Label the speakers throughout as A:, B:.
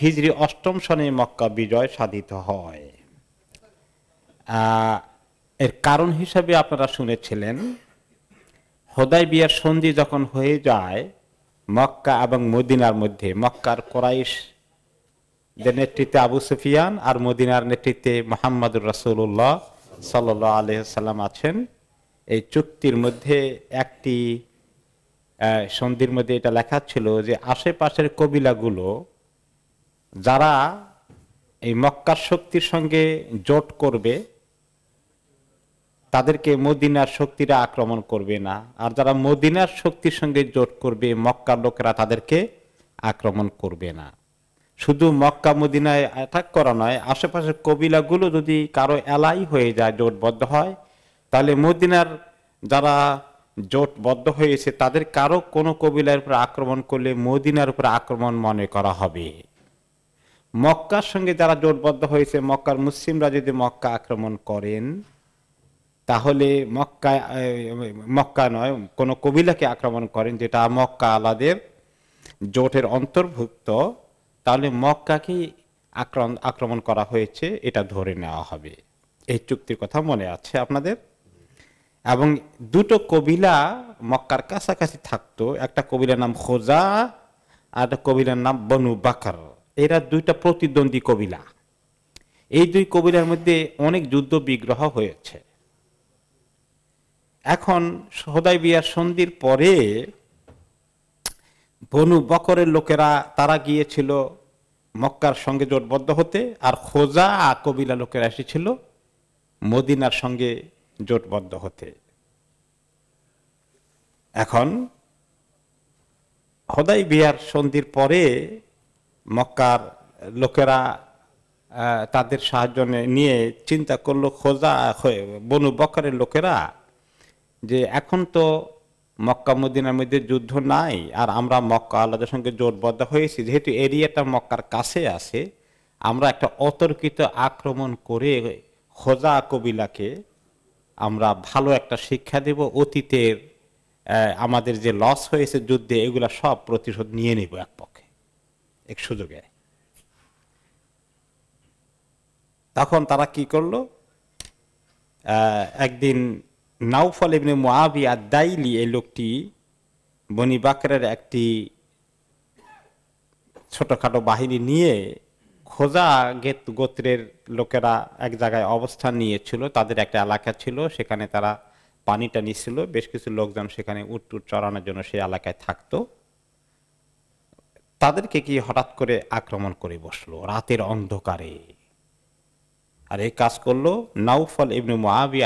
A: হিজরি অষ্টম সনে মক্কা বিজয় সাধিত হয় এর কারণ হিসাবে আপনারা শুনেছিলেন হোদাই বিয়ার সন্ধি যখন হয়ে যায় মক্কা এবং মদিনার মধ্যে মক্কার কোরাইশ নেতৃত্বে আবু সুফিয়ান আর মদিনার নেতৃত্বে মোহাম্মদুর রসুল্লাহ সাল আলহাম আছেন এই চুক্তির মধ্যে একটি সন্ধির মধ্যে এটা লেখা ছিল যে আশেপাশের কবিলাগুলো যারা এই মক্কার শক্তির সঙ্গে জোট করবে তাদেরকে মদিনার শক্তিরা আক্রমণ করবে না আর যারা মদিনার শক্তির সঙ্গে জোট করবে মক্কার লোকেরা তাদেরকে আক্রমণ করবে না শুধু মক্কা মদিনায় অ্যাটাক করা নয় আশেপাশে কবিলাগুলো যদি কারো এলাই হয়ে যায় জোটবদ্ধ হয় তাহলে মদিনার যারা জোটবদ্ধ হয়েছে তাদের কারো কোনো কবিলার উপর আক্রমণ করলে মদিনার উপর আক্রমণ মনে করা হবে মক্কার সঙ্গে যারা জোটবদ্ধ হয়েছে মক্কার মুসলিমরা যদি মক্কা আক্রমণ করেন তাহলে মক্কা মক্কা নয় কোনো কবিলাকে আক্রমণ করেন যেটা মক্কা আলাদের জোটের অন্তর্ভুক্ত তাহলে মক্কাকে আক্রমণ করা হয়েছে এটা ধরে নেওয়া হবে এই চুক্তির কথা মনে আছে আপনাদের এবং দুটো কবিলা মক্কার কাছাকাছি থাকতো একটা কবিলার নাম খোজা আর একটা কবিলার নাম বনু বাকার এরা দুইটা প্রতিদ্বন্দ্বী কবিলা এই দুই কবিলার মধ্যে অনেক যুদ্ধ বিগ্রহ হয়েছে এখন সদাই বিয়ার সন্ধির পরে বনু বকরের লোকেরা তারা গিয়েছিল মক্কার সঙ্গে জোটবদ্ধ হতে আর খোজা কবিলা লোকেরা এসেছিল মদিনার সঙ্গে জোটবদ্ধ হতে এখন হদাই বিয়ার সন্ধির পরে মক্কার লোকেরা তাদের সাহায্য নিয়ে চিন্তা করলো খোঁজা বনু বকরের লোকেরা যে এখন তো মক্কা মদিনার মধ্যে যুদ্ধ নাই আর আমরা মক্কা আল্লাহদের সঙ্গে জোটবদ্ধ হয়েছি যেহেতু এরিয়াটা মক্কার কাছে আছে আমরা একটা অতর্কিত আক্রমণ করে খোজা কবিলাকে আমরা ভালো একটা শিক্ষা দেব অতীতের আমাদের যে লস হয়েছে যুদ্ধে এগুলা সব প্রতিশোধ নিয়ে নেব এক পক্ষে এক সুযোগে তখন তারা কি করলো একদিন নাউফল ইবনে আর দাইলি এই লোকটি বনি বাকরের একটি ছোটখাটো বাহিনী নিয়ে খোজা গেত গোত্রের লোকেরা এক জায়গায় অবস্থান নিয়েছিল তাদের একটা এলাকা ছিল সেখানে তারা পানি নিছিল ছিল বেশ কিছু লোকজন সেখানে উট টুট চড়ানোর জন্য সেই এলাকায় থাকতো তাদেরকে কি হঠাৎ করে আক্রমণ করে বসলো রাতের অন্ধকারে আর এই কাজ করলো নাউফল ইবনু মহাবি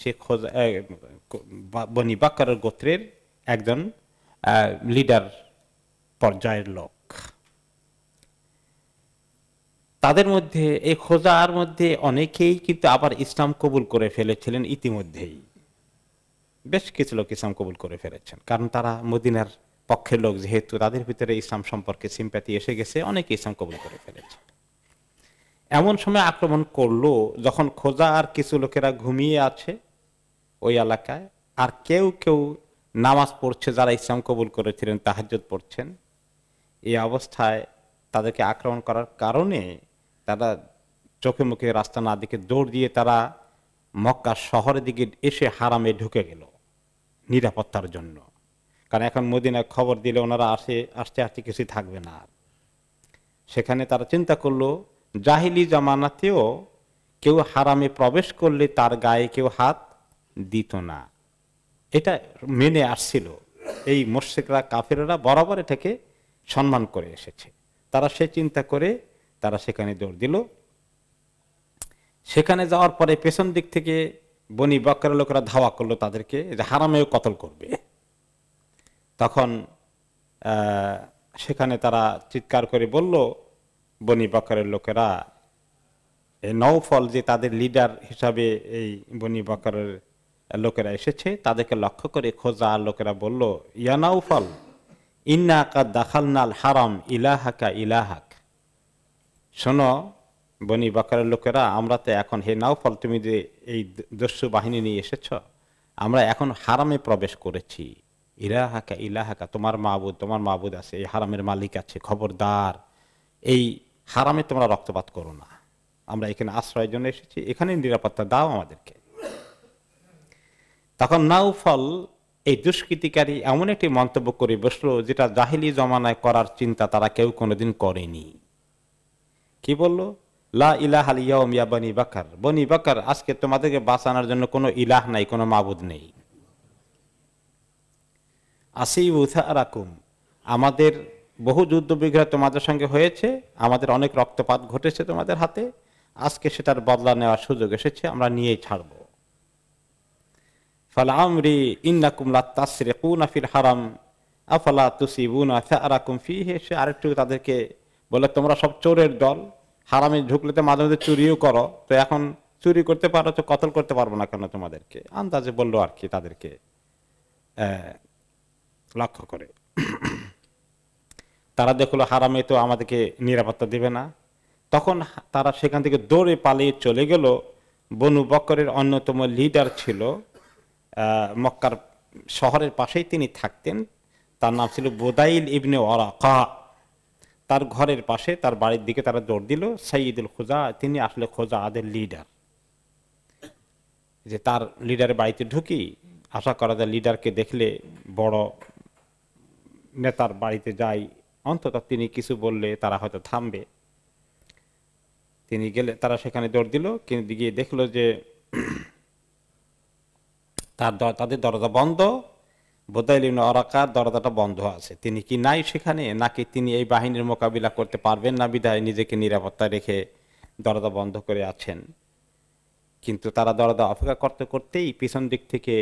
A: সে বনি বাক্কার গোত্রের একজন লিডার পর্যায়ের লোক তাদের মধ্যে এই খোঁজার মধ্যে অনেকেই কিন্তু আবার ইসলাম কবুল করে ফেলেছিলেন ইতিমধ্যেই বেশ কিছু লোক ইসলাম কবুল করে ফেলেছেন কারণ তারা মদিনার পক্ষের লোক যেহেতু তাদের ভিতরে ইসলাম সম্পর্কে সিম্প্যাথি এসে গেছে অনেকে ইসলাম কবুল করে ফেলেছে এমন সময় আক্রমণ করলো যখন খোঁজা আর কিছু লোকেরা ঘুমিয়ে আছে ওই এলাকায় আর কেউ কেউ নামাজ পড়ছে যারা ইসলাম কবুল করেছিলেন তাহাজ পড়ছেন এই অবস্থায় তাদেরকে আক্রমণ করার কারণে তারা চোখে মুখে রাস্তা না দিকে দৌড় দিয়ে তারা মক্কা শহরের দিকে এসে হারামে ঢুকে গেল নিরাপত্তার জন্য কারণ এখন মদিনায় খবর দিলে ওনারা আসে আসতে আসতে কিছুই থাকবে না আর সেখানে তারা চিন্তা করলো জাহিলি জামানাতেও কেউ হারামে প্রবেশ করলে তার গায়ে কেউ হাত দিত না এটা মেনে আসছিল এই মোর্শিকরা কাফেরা বরাবর এটাকে সম্মান করে এসেছে তারা সে চিন্তা করে তারা সেখানে দৌড় দিল সেখানে যাওয়ার পরে পেছন দিক থেকে বনি বকরের লোকেরা ধাওয়া করলো তাদেরকে যে হারামেও কতল করবে তখন সেখানে তারা চিৎকার করে বলল বনি বকরের লোকেরা নৌফল যে তাদের লিডার হিসাবে এই বনি বকরের লোকেরা এসেছে তাদেরকে লক্ষ্য করে খোঁজা লোকেরা বলল ইয়া নৌফল ইন্না দাখালনাল হারাম ইলাহাকা ইলাহাক শোনো বনি বাকারের লোকেরা আমরা তো এখন হে নাওফল তুমি যে এই দস্যু বাহিনী নিয়ে এসেছ আমরা এখন হারামে প্রবেশ করেছি ইলা হাকা তোমার মাহবুদ তোমার মাহবুদ আছে এই হারামের মালিক আছে খবরদার এই হারামে তোমরা রক্তপাত করো না আমরা এখানে আশ্রয়ের জন্য এসেছি এখানে নিরাপত্তা দাও আমাদেরকে তখন নাউফল এই দুষ্কৃতিকারী এমন একটি মন্তব্য করে বসলো যেটা জাহিলি জমানায় করার চিন্তা তারা কেউ কোনোদিন করেনি কি বলল লা ইলাহ ইয়া বনি বাকার বনি বাকার আজকে তোমাদেরকে বাঁচানোর জন্য কোনো ইলাহ নাই কোনো মাবুদ নেই আসি উথারাকুম আমাদের বহু যুদ্ধ বিগ্রহ তোমাদের সঙ্গে হয়েছে আমাদের অনেক রক্তপাত ঘটেছে তোমাদের হাতে আজকে সেটার বদলা নেওয়ার সুযোগ এসেছে আমরা নিয়েই ছাড়ব ফালা আমরি ইন্নাকুমলা তাসরে কুনাফির হারাম আফালা তুসিবুনা আরাকুম ফি সে আরেকটু তাদেরকে বলে তোমরা সব চোরের দল হারামে ঢুকলে তো মাঝে মাঝে চুরিও করো তো এখন চুরি করতে পারো তো কতল করতে পারবো না কেন তোমাদেরকে আন্দাজে বললো আর কি তাদেরকে লক্ষ্য করে তারা দেখলো হারামে তো আমাদেরকে নিরাপত্তা দেবে না তখন তারা সেখান থেকে দৌড়ে পালিয়ে চলে গেল বনু বকরের অন্যতম লিডার ছিল মক্কার শহরের পাশেই তিনি থাকতেন তার নাম ছিল বোদাইল ইবনে ওরা কাহ তার ঘরের পাশে তার বাড়ির দিকে তারা দৌড় দিল সাইদুল খোজা তিনি আসলে খোজা আদের লিডার যে তার লিডারের বাড়িতে ঢুকি আশা করা যায় লিডারকে দেখলে বড় নেতার বাড়িতে যাই অন্তত তিনি কিছু বললে তারা হয়তো থামবে তিনি গেলে তারা সেখানে দৌড় দিল কিন্তু গিয়ে দেখলো যে তার তাদের দরজা বন্ধ বোধাইলিন অরাকার দরজাটা বন্ধ আছে তিনি কি নাই সেখানে নাকি তিনি এই বাহিনীর মোকাবিলা করতে পারবেন না বিধায় নিজেকে নিরাপত্তা রেখে দরজা বন্ধ করে আছেন কিন্তু তারা দরজা অপেক্ষা করতে করতেই পিছন দিক থেকে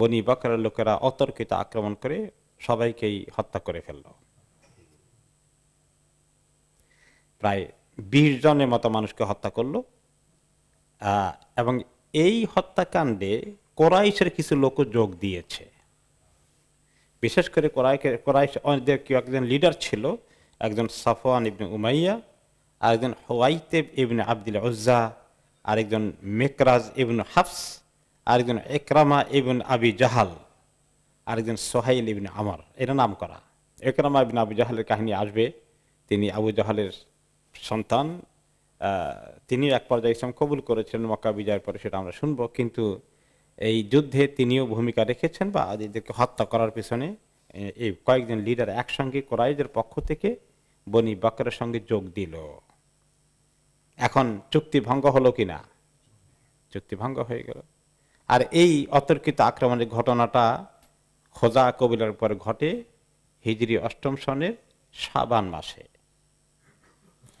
A: বনি বাকরের লোকেরা অতর্কিত আক্রমণ করে সবাইকেই হত্যা করে ফেলল প্রায় বিশ জনের মতো মানুষকে হত্যা করলো এবং এই হত্যাকাণ্ডে কোরাইশের কিছু লোক যোগ দিয়েছে বিশেষ করে কোরাইকে কোরাইশ কেউ একজন লিডার ছিল একজন সাফওয়ান ইবনে উমাইয়া আরেকজন হোয়াইতেব ইবনে আবদুল উজ্জা আরেকজন মেকরাজ ইবনে হাফস আরেকজন একরামা ইবন আবি জাহাল আরেকজন সোহাইল ইবিন আমার এটা নাম করা একরামা ইবিন আবু জাহালের কাহিনী আসবে তিনি আবু জাহালের সন্তান তিনি এক পর্যায়ে ইসলাম কবুল করেছিলেন মক্কা বিজয়ের পরে সেটা আমরা শুনবো কিন্তু এই যুদ্ধে তিনিও ভূমিকা রেখেছেন বা এদেরকে হত্যা করার পিছনে এই কয়েকজন লিডার একসঙ্গে কোরাইজের পক্ষ থেকে বনি বাকরের সঙ্গে যোগ দিল এখন চুক্তি ভঙ্গ হলো কি না চুক্তি ভঙ্গ হয়ে গেল আর এই অতর্কিত আক্রমণের ঘটনাটা খোজা কবিলার পর ঘটে হিজড়ি অষ্টম সনের সাবান মাসে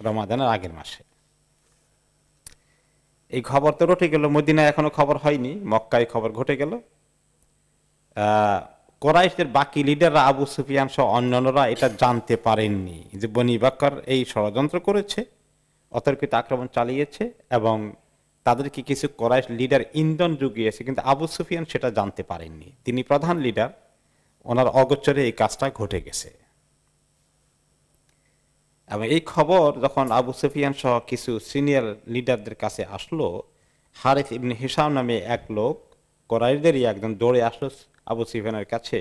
A: রমাদানের আগের মাসে এই খবর তো রটে গেল মদিনায় এখনো খবর হয়নি মক্কায় খবর ঘটে গেল কোরাইশের বাকি লিডাররা আবু সুফিয়ান সহ অন্যান্যরা এটা জানতে পারেননি যে বনি এই ষড়যন্ত্র করেছে অতর্কিত আক্রমণ চালিয়েছে এবং তাদেরকে কিছু কোরাইশ লিডার ইন্ধন যুগিয়েছে কিন্তু আবু সুফিয়ান সেটা জানতে পারেননি তিনি প্রধান লিডার ওনার অগোচরে এই কাজটা ঘটে গেছে এবং এই খবর যখন আবু সুফিয়ান সহ কিছু সিনিয়র লিডারদের কাছে আসলো হারিফ ইবনে হিসাম নামে এক লোক কড়াইদেরই একজন দৌড়ে আসলো আবু সুফিয়ানের কাছে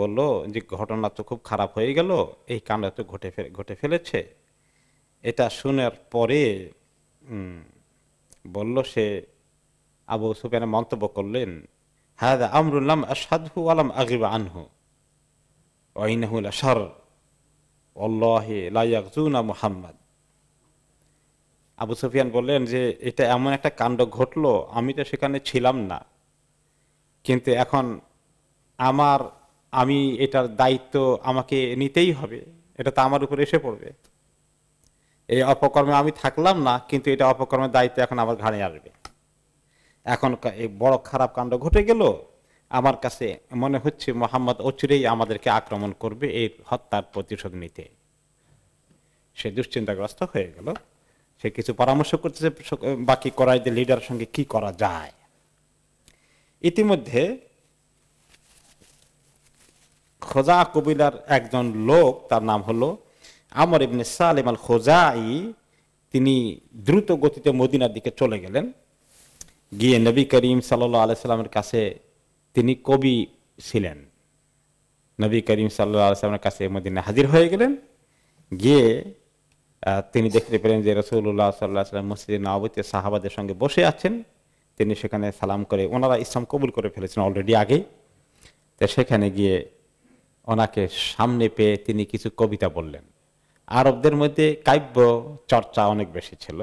A: বলল যে ঘটনা তো খুব খারাপ হয়ে গেল এই কাণ্ড তো ঘটে ঘটে ফেলেছে এটা শোনার পরে বলল সে আবু সুফিয়ানের মন্তব্য করলেন হাদা আমরুল্লাম আসাদহু আলাম আগিব আবু সুফিয়ান বললেন যে এটা এমন একটা কাণ্ড ঘটলো আমি তো সেখানে ছিলাম না কিন্তু এখন আমার আমি এটার দায়িত্ব আমাকে নিতেই হবে এটা তো আমার উপর এসে পড়বে এই অপকর্মে আমি থাকলাম না কিন্তু এটা অপকর্মের দায়িত্ব এখন আমার ঘাড়ে আসবে এখন এই বড় খারাপ কাণ্ড ঘটে গেল আমার কাছে মনে হচ্ছে মোহাম্মদ অচিরেই আমাদেরকে আক্রমণ করবে এই হত্যার প্রতিশোধ নিতে সে দুশ্চিন্তাগ্রস্ত হয়ে গেল সে কিছু পরামর্শ করতেছে বাকি করাইদের লিডার সঙ্গে কি করা যায় ইতিমধ্যে খোজা কবিলার একজন লোক তার নাম হলো আমর ইবনে সালেম আল খোজাই তিনি দ্রুত গতিতে মদিনার দিকে চলে গেলেন গিয়ে নবী করিম সাল্লা আলাইসাল্লামের কাছে তিনি কবি ছিলেন নবী করিম সাল্লা আলাইসাল্লামের কাছে মদিনে হাজির হয়ে গেলেন গিয়ে তিনি দেখতে পেলেন যে রসুল্লাহ সাল্লাহ সাল্লাম মসজিদ নবীতে সাহাবাদের সঙ্গে বসে আছেন তিনি সেখানে সালাম করে ওনারা ইসলাম কবুল করে ফেলেছেন অলরেডি আগে তো সেখানে গিয়ে ওনাকে সামনে পেয়ে তিনি কিছু কবিতা বললেন আরবদের মধ্যে কাব্য চর্চা অনেক বেশি ছিল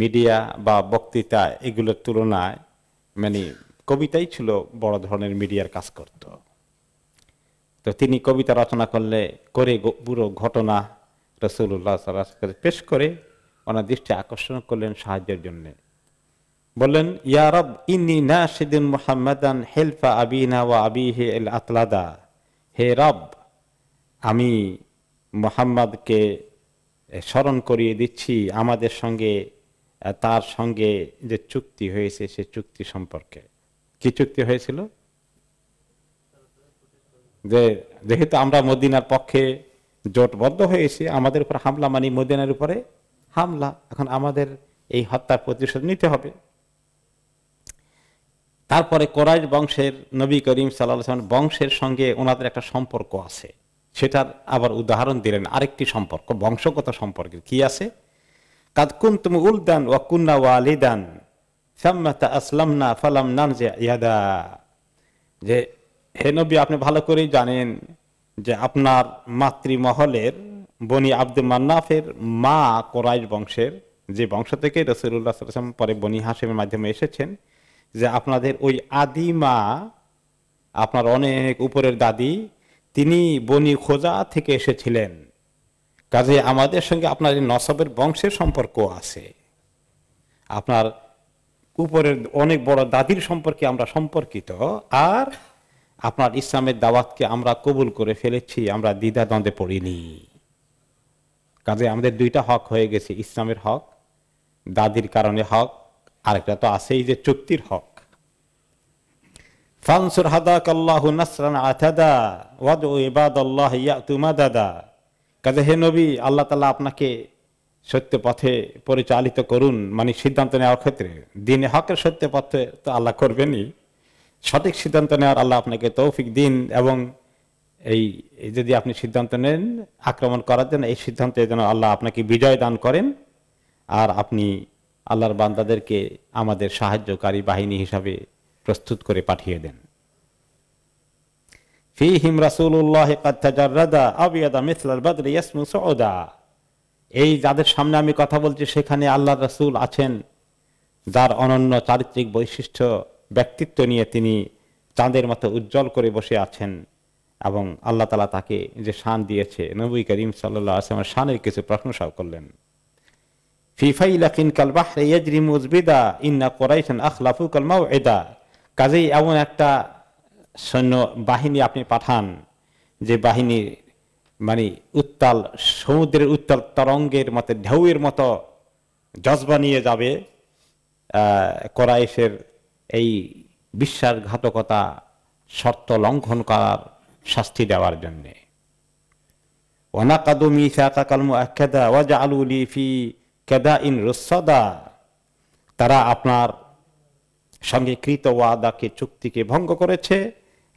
A: মিডিয়া বা বক্তৃতা এগুলোর তুলনায় মানে কবিতাই ছিল বড় ধরনের মিডিয়ার কাজ করত তো তিনি কবিতা রচনা করলে করে পুরো ঘটনা রসুল্লাহ সাল্লাহ পেশ করে ওনার দৃষ্টি আকর্ষণ করলেন সাহায্যের জন্যে বললেন ইয়ারব ইনি না সেদিন মোহাম্মদান হেলফা আবিনা ওয়া আবি হে এল আতলাদা হে রব আমি মোহাম্মদকে স্মরণ করিয়ে দিচ্ছি আমাদের সঙ্গে তার সঙ্গে যে চুক্তি হয়েছে সে চুক্তি সম্পর্কে কি চুক্তি হয়েছিল যে যেহেতু আমরা মদিনার পক্ষে জোটবদ্ধ হয়েছি আমাদের উপর হামলা মানি মদিনার উপরে হামলা এখন আমাদের এই হত্যার প্রতিশোধ নিতে হবে তারপরে কোরাইশ বংশের নবী করিম সাল্লাহ বংশের সঙ্গে ওনাদের একটা সম্পর্ক আছে সেটার আবার উদাহরণ দিলেন আরেকটি সম্পর্ক বংশগত সম্পর্কের কি আছে কাদ কুন্তুম উলদান ওয়া কুন্না ওয়ালিদান সাম্মাতা আসলামনা ফালাম নান যে ইয়াদা যে হে নবী আপনি ভালো করেই জানেন যে আপনার মাতৃমহলের বনি আব্দুল মান্নাফের মা কোরাইশ বংশের যে বংশ থেকে রসুল্লাহ সাল্লাম পরে বনি হাসিমের মাধ্যমে এসেছেন যে আপনাদের ওই আদি মা আপনার অনেক উপরের দাদি তিনি বনি খোজা থেকে এসেছিলেন কাজে আমাদের সঙ্গে আপনার এই নসবের বংশের সম্পর্ক আছে আপনার উপরের অনেক বড় দাদির সম্পর্কে আমরা সম্পর্কিত আর আপনার ইসলামের দাওয়াতকে আমরা কবুল করে ফেলেছি আমরা দ্বিধা দ্বন্দ্বে পড়িনি কাজে আমাদের দুইটা হক হয়ে গেছে ইসলামের হক দাদির কারণে হক আরেকটা তো আছেই যে চুক্তির হক ফানসুর হাদা কাল্লাহ নাসরান আতাদা ওয়াদ ইবাদ আল্লাহ কাজে হে নবী আল্লাহ তালা আপনাকে সত্য পথে পরিচালিত করুন মানে সিদ্ধান্ত নেওয়ার ক্ষেত্রে দিনে হকের সত্য পথে তো আল্লাহ করবেনই সঠিক সিদ্ধান্ত নেওয়ার আল্লাহ আপনাকে তৌফিক দিন এবং এই যদি আপনি সিদ্ধান্ত নেন আক্রমণ করার জন্য এই সিদ্ধান্তে যেন আল্লাহ আপনাকে বিজয় দান করেন আর আপনি আল্লাহর বান্দাদেরকে আমাদের সাহায্যকারী বাহিনী হিসাবে প্রস্তুত করে পাঠিয়ে দেন ফিহিম রাসুল্লাহ আবিয়াদা সৌদা এই যাদের সামনে আমি কথা বলছি সেখানে আল্লাহ রাসুল আছেন যার অনন্য চারিত্রিক বৈশিষ্ট্য ব্যক্তিত্ব নিয়ে তিনি চাঁদের মতো উজ্জ্বল করে বসে আছেন এবং আল্লাহ তালা তাকে যে শান দিয়েছে নবী করিম সাল্লা আসলামের শানের কিছু প্রশংসাও করলেন কাজেই এমন একটা সৈন্য বাহিনী আপনি পাঠান যে বাহিনী মানে উত্তাল সমুদ্রের উত্তাল তরঙ্গের মতো ঢেউয়ের মতো জজবা নিয়ে যাবে করাইশের এই বিশ্বাসঘাতকতা শর্ত লঙ্ঘন করার শাস্তি দেওয়ার জন্যে অনাকাদু মিসাকা ওয়াজা আলু কেদা ইন রোসদা তারা আপনার সঙ্গে কৃত ওয়াদাকে চুক্তিকে ভঙ্গ করেছে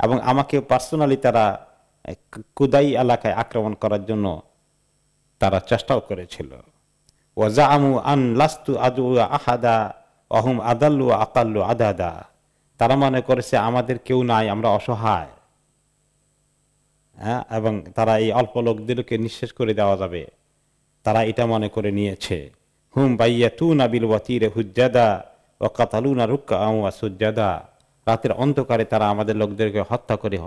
A: এবং আমাকে পার্সোনালি তারা কুদাই এলাকায় আক্রমণ করার জন্য তারা চেষ্টাও করেছিল ওয়াজা আমু আন লাস্তু আদু আহাদা অহম আদাল্লু আতাল্লু আদাদা তারা মনে করেছে আমাদের কেউ নাই আমরা অসহায় হ্যাঁ এবং তারা এই অল্প লোকদেরকে নিঃশেষ করে দেওয়া যাবে তারা এটা মনে করে নিয়েছে হুম বাইয়া তু নাবিল তীরে হুজ্জাদা ও কাতালু না রুক্কা আমা সুজ্জাদা রাতের অন্ধকারে তারা আমাদের লোকদেরকে হত্যা করে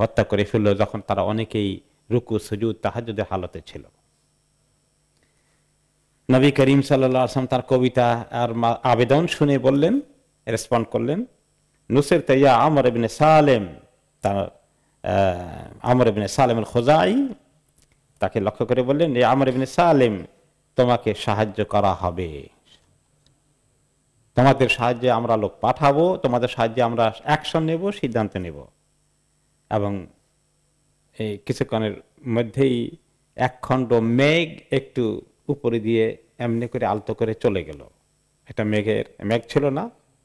A: হত্যা করে ফেলল যখন তারা অনেকেই রুকু সুজুদ তাহাজুদের হালতে ছিল নবী করিম সাল্লা আসলাম তার কবিতা আর আবেদন শুনে বললেন রেসপন্ড করলেন নুসের তৈয়া আমর এবিনে সালেম তার আমর এবিনে সালেমের খোঁজাই তাকে লক্ষ্য করে বললেন এ আমর এবিনে সালেম তোমাকে সাহায্য করা হবে তোমাদের সাহায্যে আমরা লোক পাঠাবো তোমাদের সাহায্যে আমরা অ্যাকশন নেব সিদ্ধান্ত নেব এবং এই কিছুক্ষণের মধ্যেই একখণ্ড মেঘ একটু উপরে দিয়ে এমনি করে আলতো করে চলে গেল এটা মেঘের মেঘ ছিল না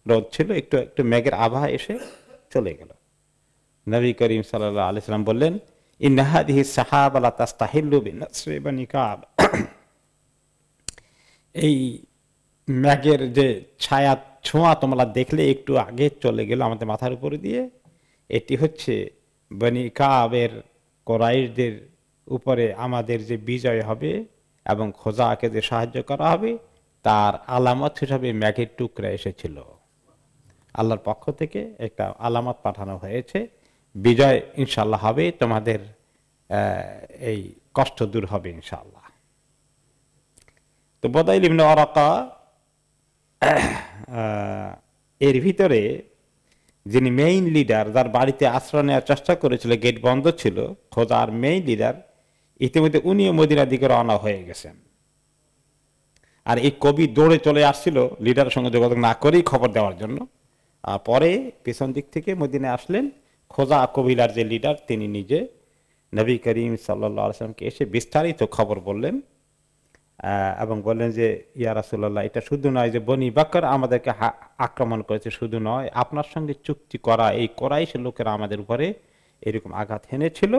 A: রোদ ছিল একটু একটু মেঘের আভা এসে চলে গেল নবী করিম সাল্লাহ আলিয়াল্লাম বললেন সাহাব আলা তাস্তাহিল্লু এই ম্যাগের যে ছায়া ছোঁয়া তোমরা দেখলে একটু আগে চলে গেল আমাদের মাথার উপরে দিয়ে এটি হচ্ছে বনিকাবের কোরাইশদের উপরে আমাদের যে বিজয় হবে এবং খোজাকে যে সাহায্য করা হবে তার আলামত হিসাবে ম্যাগের টুকরা এসেছিল আল্লাহর পক্ষ থেকে একটা আলামত পাঠানো হয়েছে বিজয় ইনশাল্লাহ হবে তোমাদের এই কষ্ট দূর হবে ইনশাল্লাহ তো বদাইল ইবনে অরাকা এর ভিতরে যিনি মেইন লিডার যার বাড়িতে আশ্রয় নেওয়ার চেষ্টা করেছিল গেট বন্ধ ছিল খোদার মেইন লিডার ইতিমধ্যে উনিও মদিনার দিকে রওনা হয়ে গেছেন আর এই কবি দৌড়ে চলে আসছিল লিডারের সঙ্গে যোগাযোগ না করেই খবর দেওয়ার জন্য আর পরে পেছন দিক থেকে মদিনে আসলেন খোজা কবিলার যে লিডার তিনি নিজে নবী করিম সাল্লা সাল্লামকে এসে বিস্তারিত খবর বললেন এবং বললেন যে ইয়া রাসুল্লাহ এটা শুধু নয় যে বনি বাকর আমাদেরকে আক্রমণ করেছে শুধু নয় আপনার সঙ্গে চুক্তি করা এই করাইশ লোকেরা আমাদের উপরে এরকম আঘাত হেনেছিল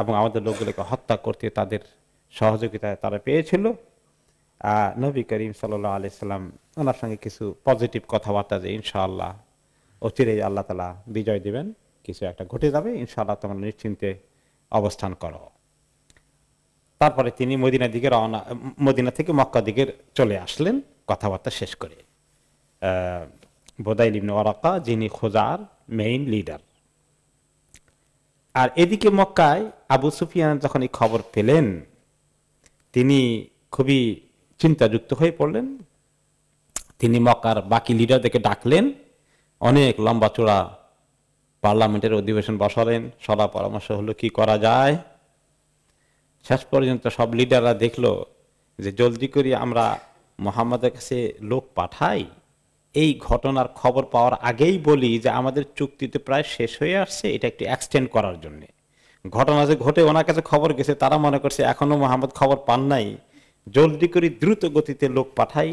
A: এবং আমাদের লোকগুলোকে হত্যা করতে তাদের সহযোগিতা তারা পেয়েছিল নবী করিম সাল্লা আলি সাল্লাম ওনার সঙ্গে কিছু পজিটিভ কথাবার্তা যে ইনশাআল্লাহ অচিরেই আল্লাহ তালা বিজয় দেবেন কিছু একটা ঘটে যাবে ইনশাআল্লাহ তোমরা নিশ্চিন্তে অবস্থান করো তারপরে তিনি মদিনার দিকে রওনা মদিনা থেকে মক্কা দিকে চলে আসলেন কথাবার্তা শেষ করে বোদাইল ইবনে ওরাকা যিনি খোজার মেইন লিডার আর এদিকে মক্কায় আবু সুফিয়ান যখন এই খবর পেলেন তিনি খুবই চিন্তাযুক্ত হয়ে পড়লেন তিনি মক্কার বাকি লিডারদেরকে ডাকলেন অনেক লম্বা চূড়া পার্লামেন্টের অধিবেশন বসালেন সলা পরামর্শ হলো কি করা যায় শেষ পর্যন্ত সব লিডাররা দেখলো যে জলদি করি আমরা মোহাম্মদের কাছে লোক পাঠাই এই ঘটনার খবর পাওয়ার আগেই বলি যে আমাদের চুক্তিতে প্রায় শেষ হয়ে আসছে এটা একটু এক্সটেন্ড করার জন্যে ঘটনা যে ঘটে ওনার কাছে খবর গেছে তারা মনে করছে এখনও মোহাম্মদ খবর পান নাই জলদি করি দ্রুত গতিতে লোক পাঠাই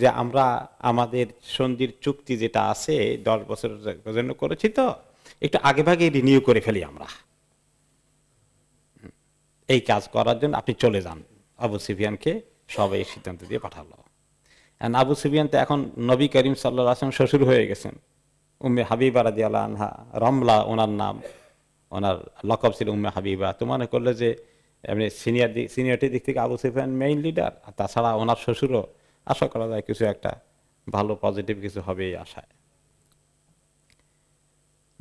A: যে আমরা আমাদের সন্ধির চুক্তি যেটা আছে দশ বছরের জন্য করেছি তো একটু আগে ভাগে রিনিউ করে ফেলি আমরা এই কাজ করার জন্য আপনি চলে যান আবু সিফিয়ানকে সবাই এই সিদ্ধান্ত দিয়ে পাঠালো অ্যান্ড আবু সিফিয়ান তো এখন নবী করিম সাল্লা আসলাম শ্বশুর হয়ে গেছেন উম্মে হাবিবা রাজি আনহা রমলা ওনার নাম ওনার লকব ছিল উম্মে হাবিবা তো মনে করলে যে এমনি সিনিয়র সিনিয়রটির দিক থেকে আবু সিফিয়ান মেইন লিডার আর তাছাড়া ওনার শ্বশুরও আশা করা যায় কিছু একটা ভালো পজিটিভ কিছু হবে এই আশায়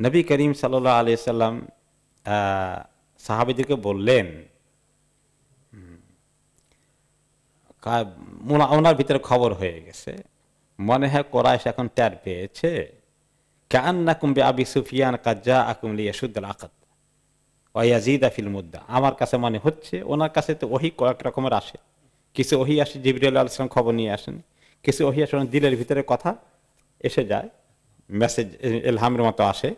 A: নবী করিম সাল্লাহ আলিয়া সাল্লাম সাহাবিদিকে বললেন ওনার ভিতরে খবর হয়ে গেছে মনে হয় কোরআশ এখন ট্যার পেয়েছে না কুমবে আবি সুফিয়ান কাজা আকুমলি ইয়াসুদ্দাল আকাত ওয়াজিদ আফিল মুদ্দা আমার কাছে মনে হচ্ছে ওনার কাছে তো ওহি কয়েক রকমের আসে কিছু ওহি আসে জিবরুল আলসালাম খবর নিয়ে আসেন কিছু ওহি আসে দিলের ভিতরে কথা এসে যায় মেসেজ এলহামের মতো আসে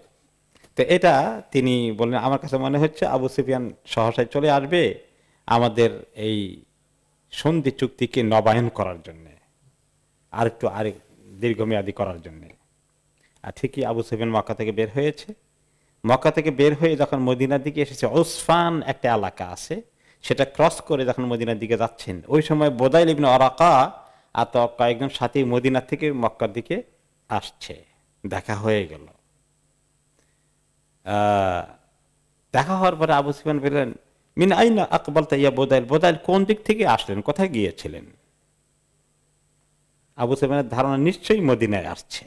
A: তো এটা তিনি বললেন আমার কাছে মনে হচ্ছে আবু সুফিয়ান সহসায় চলে আসবে আমাদের এই সন্ধি চুক্তিকে নবায়ন করার জন্যে আর একটু আর দীর্ঘমেয়াদী করার জন্যে আর ঠিকই আবু সুফিয়ান মক্কা থেকে বের হয়েছে মক্কা থেকে বের হয়ে যখন মদিনার দিকে এসেছে ওসফান একটা এলাকা আছে সেটা ক্রস করে যখন মদিনার দিকে যাচ্ছেন ওই সময় বোদাই লিবিন অরাকা আর তো একদম সাথে মদিনার থেকে মক্কার দিকে আসছে দেখা হয়ে গেল দেখা হওয়ার পরে আবু সুফিয়ান বললেন মিন আইনা আকবাল তাইয়া বোদাইল বোদাইল কোন দিক থেকে আসলেন কোথায় গিয়েছিলেন আবু সুফিয়ানের ধারণা নিশ্চয়ই মদিনায় আসছে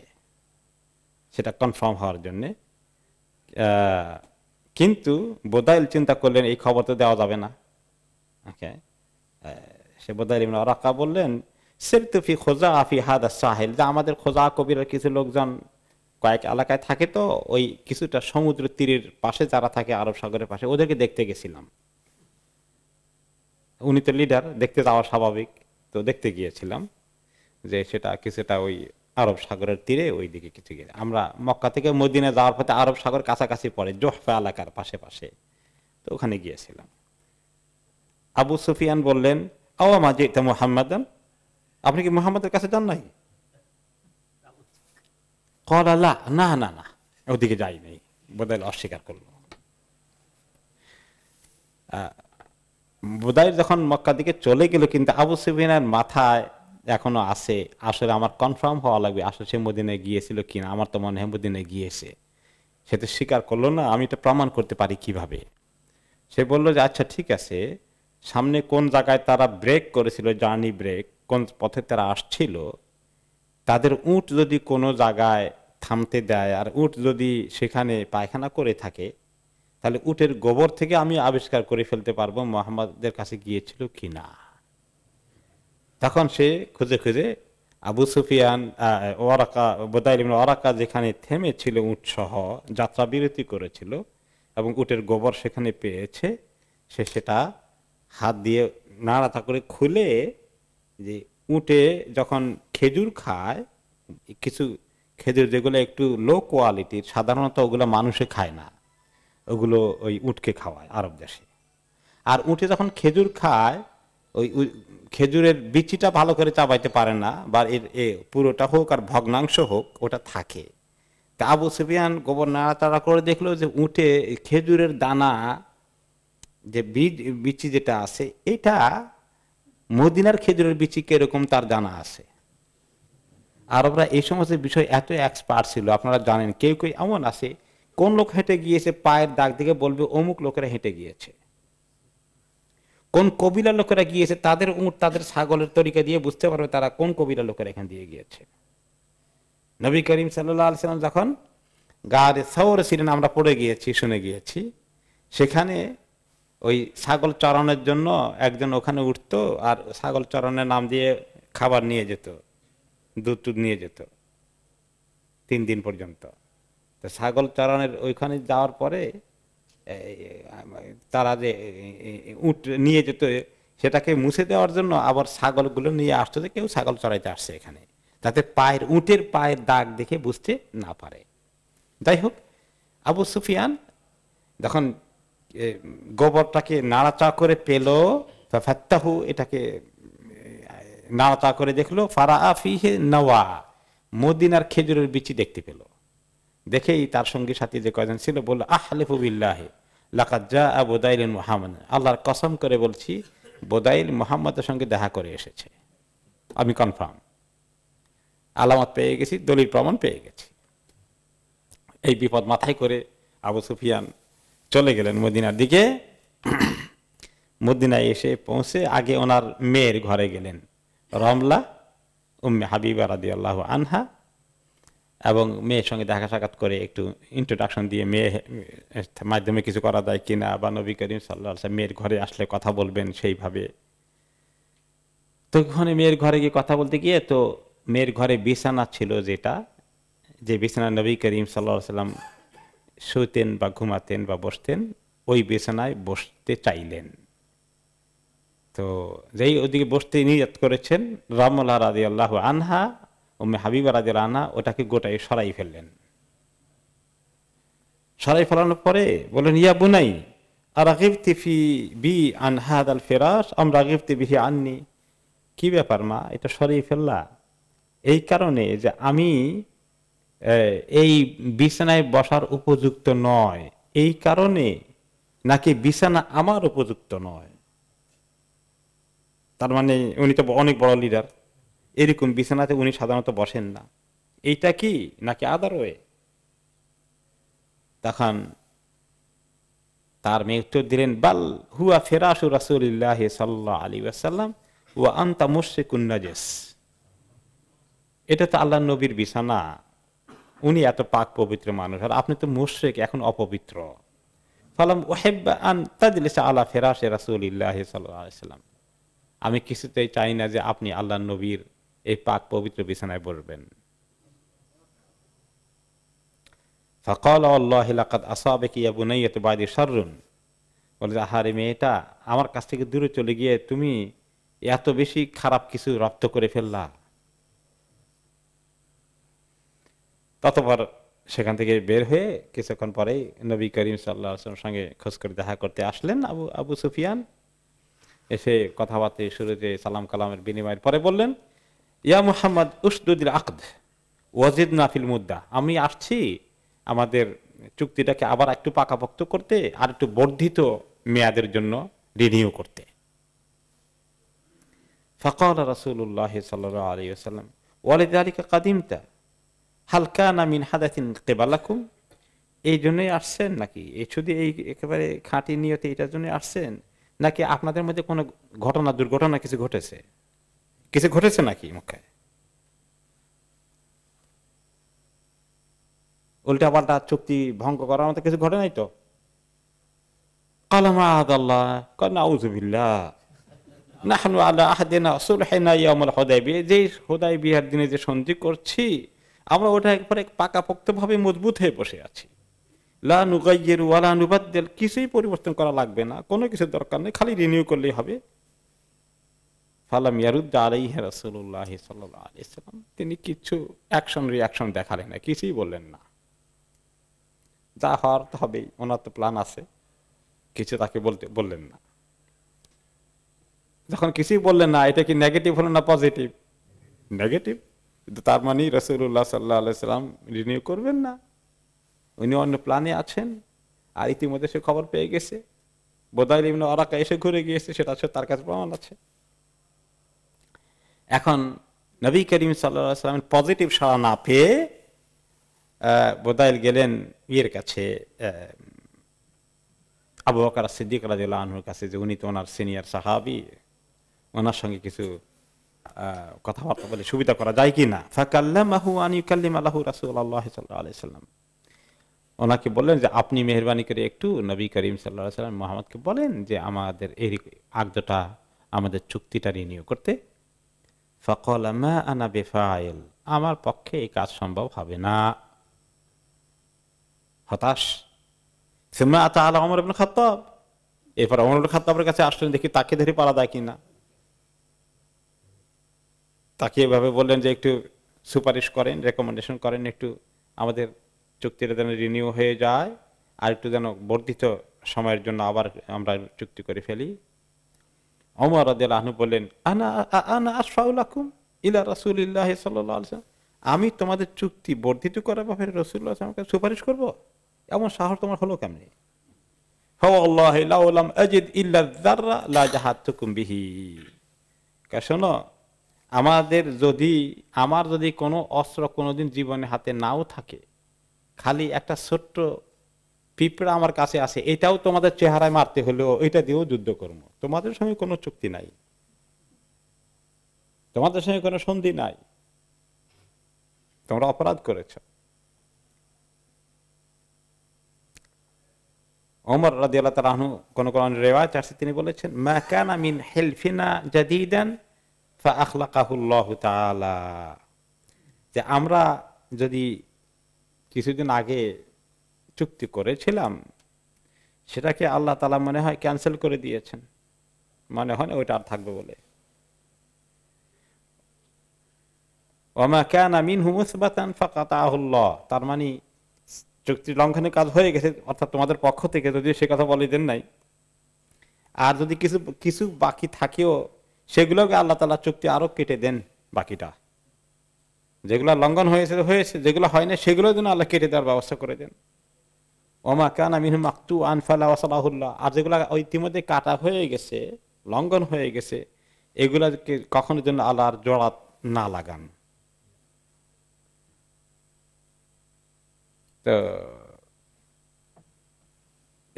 A: সেটা কনফার্ম হওয়ার জন্যে কিন্তু বোদাইল চিন্তা করলেন এই খবর তো দেওয়া যাবে না ওকে সে বোদাইল ইমন রাকা বললেন সেরতুফি খোজা আফি হাদা সাহেল যা আমাদের খোজা কবিরের কিছু লোকজন কয়েক এলাকায় থাকে তো ওই কিছুটা সমুদ্র তীরের পাশে যারা থাকে আরব সাগরের পাশে ওদেরকে দেখতে গেছিলাম উনি তো লিডার দেখতে যাওয়া স্বাভাবিক তো দেখতে গিয়েছিলাম যে সেটা কিছুটা ওই আরব সাগরের তীরে ওই দিকে কিছু গিয়ে আমরা মক্কা থেকে মদিনা যাওয়ার পথে আরব সাগর কাছাকাছি পড়ে জোহফা এলাকার পাশে পাশে তো ওখানে গিয়েছিলাম আবু সুফিয়ান বললেন ও মাঝে এটা মোহাম্মদ আপনি কি মোহাম্মদের কাছে যান নাই কলালা না না না ওদিকে যাই নাই বোধহয় অস্বীকার করলো বুদাই যখন মক্কা দিকে চলে গেল কিন্তু আবু সুফিয়ানের মাথায় এখনো আছে আসলে আমার কনফার্ম হওয়া লাগবে আসলে সে মদিনে গিয়েছিল কিনা আমার তো মনে হয় গিয়েছে সে তো স্বীকার করলো না আমি এটা প্রমাণ করতে পারি কিভাবে সে বলল যে আচ্ছা ঠিক আছে সামনে কোন জায়গায় তারা ব্রেক করেছিল জার্নি ব্রেক কোন পথে তারা আসছিল তাদের উঁট যদি কোনো জায়গায় থামতে দেয় আর উঁট যদি সেখানে পায়খানা করে থাকে তাহলে উটের গোবর থেকে আমি আবিষ্কার করে ফেলতে পারবো মোহাম্মদের কাছে গিয়েছিল কি না তখন সে খুঁজে খুঁজে Abu Sufyan Waraqa Budail Waraqa যেখানে থেমেছিল উটসহ যাত্রা বিরতি করেছিল এবং উটের গোবর সেখানে পেয়েছে সে সেটা হাত দিয়ে নাড়াতা করে খুলে যে উটে যখন খেজুর খায় কিছু খেজুর যেগুলো একটু লো কোয়ালিটির সাধারণত ওগুলো মানুষে খায় না ওগুলো ওই উঠকে খাওয়ায় আরব দেশে আর উঠে যখন খেজুর খায় ওই খেজুরের বিচিটা ভালো করে চাবাইতে পারে না বা এর এ পুরোটা হোক আর ভগ্নাংশ হোক ওটা থাকে তা আবু সুফিয়ান গোবর নাড়াতাড়া করে দেখলো যে উঠে খেজুরের দানা যে বীজ বিচি যেটা আছে এটা মদিনার খেজুরের বিচি কিরকম তার জানা আছে আরবরা এই সমস্ত বিষয় এত এক্সপার্ট ছিল আপনারা জানেন কেউ কেউ এমন আছে কোন লোক হেঁটে গিয়েছে পায়ের দাগ দিকে বলবে অমুক লোকেরা হেঁটে গিয়েছে কোন কবিলার লোকেরা গিয়েছে তাদের উঁট তাদের ছাগলের তরিকা দিয়ে বুঝতে পারবে তারা কোন কবিলার লোকেরা এখান দিয়ে গিয়েছে নবী করিম সাল্লাহ আলসালাম যখন গাড়ে সৌর ছিলেন আমরা পড়ে গিয়েছি শুনে গিয়েছি সেখানে ওই ছাগল চরানোর জন্য একজন ওখানে উঠত আর ছাগল চরণের নাম দিয়ে খাবার নিয়ে যেত দুধ টুধ নিয়ে যেত তিন দিন পর্যন্ত তো ছাগল চড়ানোর ওইখানে যাওয়ার পরে তারা যে উঁট নিয়ে যেত সেটাকে মুছে দেওয়ার জন্য আবার ছাগলগুলো নিয়ে আসতো যে কেউ ছাগল চড়াইতে আসছে এখানে তাতে পায়ের উঁটের পায়ের দাগ দেখে বুঝতে না পারে যাই হোক আবু সুফিয়ান যখন গোবরটাকে নাড়াচা করে পেল ফাত্তাহু এটাকে নাড়াচা করে দেখলো ফারা আফিহে নওয়া মদিনার খেজুরের বিচি দেখতে পেলো দেখেই তার সঙ্গী সাথী যে কয়জন ছিল বলল আহলেফুবিল্লাহে লাকাজ্জা বোদাইল মোহাম্মদ আল্লাহর কসম করে বলছি বোদাইল মোহাম্মদের সঙ্গে দেখা করে এসেছে আমি কনফার্ম আলামত পেয়ে গেছি দলিল প্রমাণ পেয়ে গেছি এই বিপদ মাথায় করে আবু সুফিয়ান চলে গেলেন মদিনার দিকে মদিনায় এসে পৌঁছে আগে ওনার মেয়ের ঘরে গেলেন রমলা উম্মে হাবিবা রাদি আল্লাহ আনহা এবং মেয়ের সঙ্গে দেখা সাক্ষাৎ করে একটু ইন্ট্রোডাকশন দিয়ে মেয়ে মাধ্যমে কিছু করা যায় কিনা বা নবী করিম সাল্লাহ মেয়ের ঘরে আসলে কথা বলবেন সেইভাবে তো ওখানে মেয়ের ঘরে গিয়ে কথা বলতে গিয়ে তো মেয়ের ঘরে বিছানা ছিল যেটা যে বিছানা নবী করিম সাল্লাহ সাল্লাম শুতেন বা ঘুমাতেন বা বসতেন ওই বিছানায় বসতে চাইলেন তো যেই ওদিকে বসতে নিয়ত করেছেন রামলা রাজি আল্লাহ আনহা উম্মে হাবিবা রাজের আনা ওটাকে গোটায় সরাই ফেললেন সরাই ফেলানোর পরে বলেন ইয়া বুনাই আননি কি ব্যাপার মা এটা সরিয়ে ফেললা এই কারণে যে আমি এই বিছানায় বসার উপযুক্ত নয় এই কারণে নাকি বিছানা আমার উপযুক্ত নয় তার মানে উনি তো অনেক বড় লিডার এরকম বিছানাতে উনি সাধারণত বসেন না এইটা কি নাকি আদার ওয়ে তখন তার মেয়ে উত্তর দিলেন বাল হুয়া ফেরাসু রাসুল্লাহ সাল্লাহ আলী আসাল্লাম ও আন্তা মুশেকুন্নাজেস এটা তো আল্লাহ নবীর বিছানা উনি এত পাক পবিত্র মানুষ আর আপনি তো মুশেক এখন অপবিত্র ফলাম ওহেবা আন তাজলিসা আলা ফেরাসে রাসুল্লাহ সাল্লাহ আমি কিছুতেই চাই না যে আপনি আল্লাহ নবীর এই পাক পবিত্র বিছানায় বসবেন ফকল কি আবু বাদি বলে আহারে মেয়েটা আমার কাছ থেকে দূরে চলে গিয়ে তুমি এত বেশি খারাপ কিছু রপ্ত করে ফেললা ততপর সেখান থেকে বের হয়ে কিছুক্ষণ পরেই নবী করিম সাল্লা সঙ্গে খোঁজ করে দেখা করতে আসলেন আবু আবু সুফিয়ান এসে কথাবার্তা শুরুতে সালাম কালামের বিনিময়ের পরে বললেন ইয়া মোহাম্মদ উসদুদ্দিল আকদ ওয়াজিদ নাফিল মুদ্দা আমি আসছি আমাদের চুক্তিটাকে আবার একটু পাকাপোক্ত করতে আর একটু বর্ধিত মেয়াদের জন্য রিনিউ করতে ফকর ওয়ালিদ আলিকা কাদিমতা হালকা নামিন হাদাতিন কেবালাকুম এই জন্যই আসছেন নাকি এই শুধু এই একেবারে খাঁটি নিয়তে এটার আসছেন নাকি আপনাদের মধ্যে কোনো ঘটনা দুর্ঘটনা কিছু ঘটেছে কিছু ঘটেছে নাকি মক্কায় উল্টা পাল্টা চুক্তি ভঙ্গ করার মতো কিছু ঘটে নাই তো দিনে যে করছি আমরা ওটা একবারে পাকাপোক্ত ভাবে মজবুত হয়ে বসে আছি কিছুই পরিবর্তন করা লাগবে না কোনো কিছু দরকার নেই খালি রিনিউ করলেই হবে ফালাম ইয়ারুদ্দা তিনি কিছু অ্যাকশন রিয়াকশন দেখালেন না কিছুই বললেন না যা হওয়ার তো হবেই ওনার তো প্ল্যান আছে কিছু তাকে বলতে বললেন না যখন কিছুই বললেন না এটা কি নেগেটিভ হলো না পজিটিভ নেগেটিভ কিন্তু তার মানে রসুল্লাহ সাল্লাহ সাল্লাম রিনিউ করবেন না উনি অন্য প্ল্যানে আছেন আর ইতিমধ্যে সে খবর পেয়ে গেছে বোধহয় ইমন অরাকা এসে ঘুরে গিয়েছে সেটা তার কাছে প্রমাণ আছে এখন নবী করিম সাল্লামের পজিটিভ সাড়া না পেয়ে বোদাইল গেলেন ইয়ের কাছে আবু বকার সিদ্দিক রাজিউল্লাহ কাছে যে উনি তো ওনার সিনিয়র সাহাবি ওনার সঙ্গে কিছু কথাবার্তা বলে সুবিধা করা যায় কি না ফাকাল্লামাহু ওনাকে বললেন যে আপনি মেহরবানি করে একটু নবী করিম সাল্লাহ সাল্লাম মোহাম্মদকে বলেন যে আমাদের এই আগদটা আমাদের চুক্তিটা রিনিউ করতে ফকল মা আনা বেফাইল আমার পক্ষে এই কাজ সম্ভব হবে না হতাশ আলা অমর এরপর অমর কাছে আসলেন দেখি তাকে ধরে পারা কিনা তাকে এভাবে বললেন যে একটু সুপারিশ করেন রেকমেন্ডেশন করেন একটু আমাদের চুক্তিটা যেন রিনিউ হয়ে যায় আর একটু যেন বর্ধিত সময়ের জন্য আবার আমরা চুক্তি করে ফেলি অমর আদেল আহনু বললেন আনা আনা ইলা রাসুলিল্লাহ সাল্লাম আমি তোমাদের চুক্তি বর্ধিত করার ব্যাপারে রসুল্লাহ আমাকে সুপারিশ করব এমন সাহস তোমার হলো কেমনি শোনো আমাদের যদি আমার যদি কোনো অস্ত্র কোনোদিন জীবনে হাতে নাও থাকে খালি একটা ছোট্ট পিঁপড়া আমার কাছে আছে এটাও তোমাদের চেহারায় মারতে হলেও এটা দিয়েও যুদ্ধ করবো তোমাদের সঙ্গে কোনো চুক্তি নাই তোমাদের সঙ্গে কোনো সন্ধি নাই তোমরা অপরাধ করেছ অমর রাজিয়াল তালাহনু কোন কোন রেওয়াজ আছে তিনি বলেছেন মাকানা মিন হেলফিনা জাদিদান ফাহলাকাহুল্লাহ তালা যে আমরা যদি কিছুদিন আগে চুক্তি করেছিলাম সেটাকে আল্লাহ তালা মনে হয় ক্যান্সেল করে দিয়েছেন মনে হয় না ওইটা আর থাকবে বলে ওমা ক্যান আমিন হুমুসবাতান ফাকাতাহুল্লাহ তার মানে চুক্তি লঙ্ঘনের কাজ হয়ে গেছে অর্থাৎ তোমাদের পক্ষ থেকে যদি সে কথা বলে দেন নাই আর যদি কিছু কিছু বাকি থাকেও সেগুলোকে আল্লাহ তালা চুক্তি আরো কেটে দেন বাকিটা যেগুলো লঙ্ঘন হয়েছে হয়েছে যেগুলো হয় না সেগুলো যেন আল্লাহ কেটে দেওয়ার ব্যবস্থা করে দেন মাকতু আনফালা আর যেগুলো ইতিমধ্যে কাটা হয়ে গেছে লঙ্ঘন হয়ে গেছে এগুলাকে কখনো যেন আল্লাহর না লাগান তো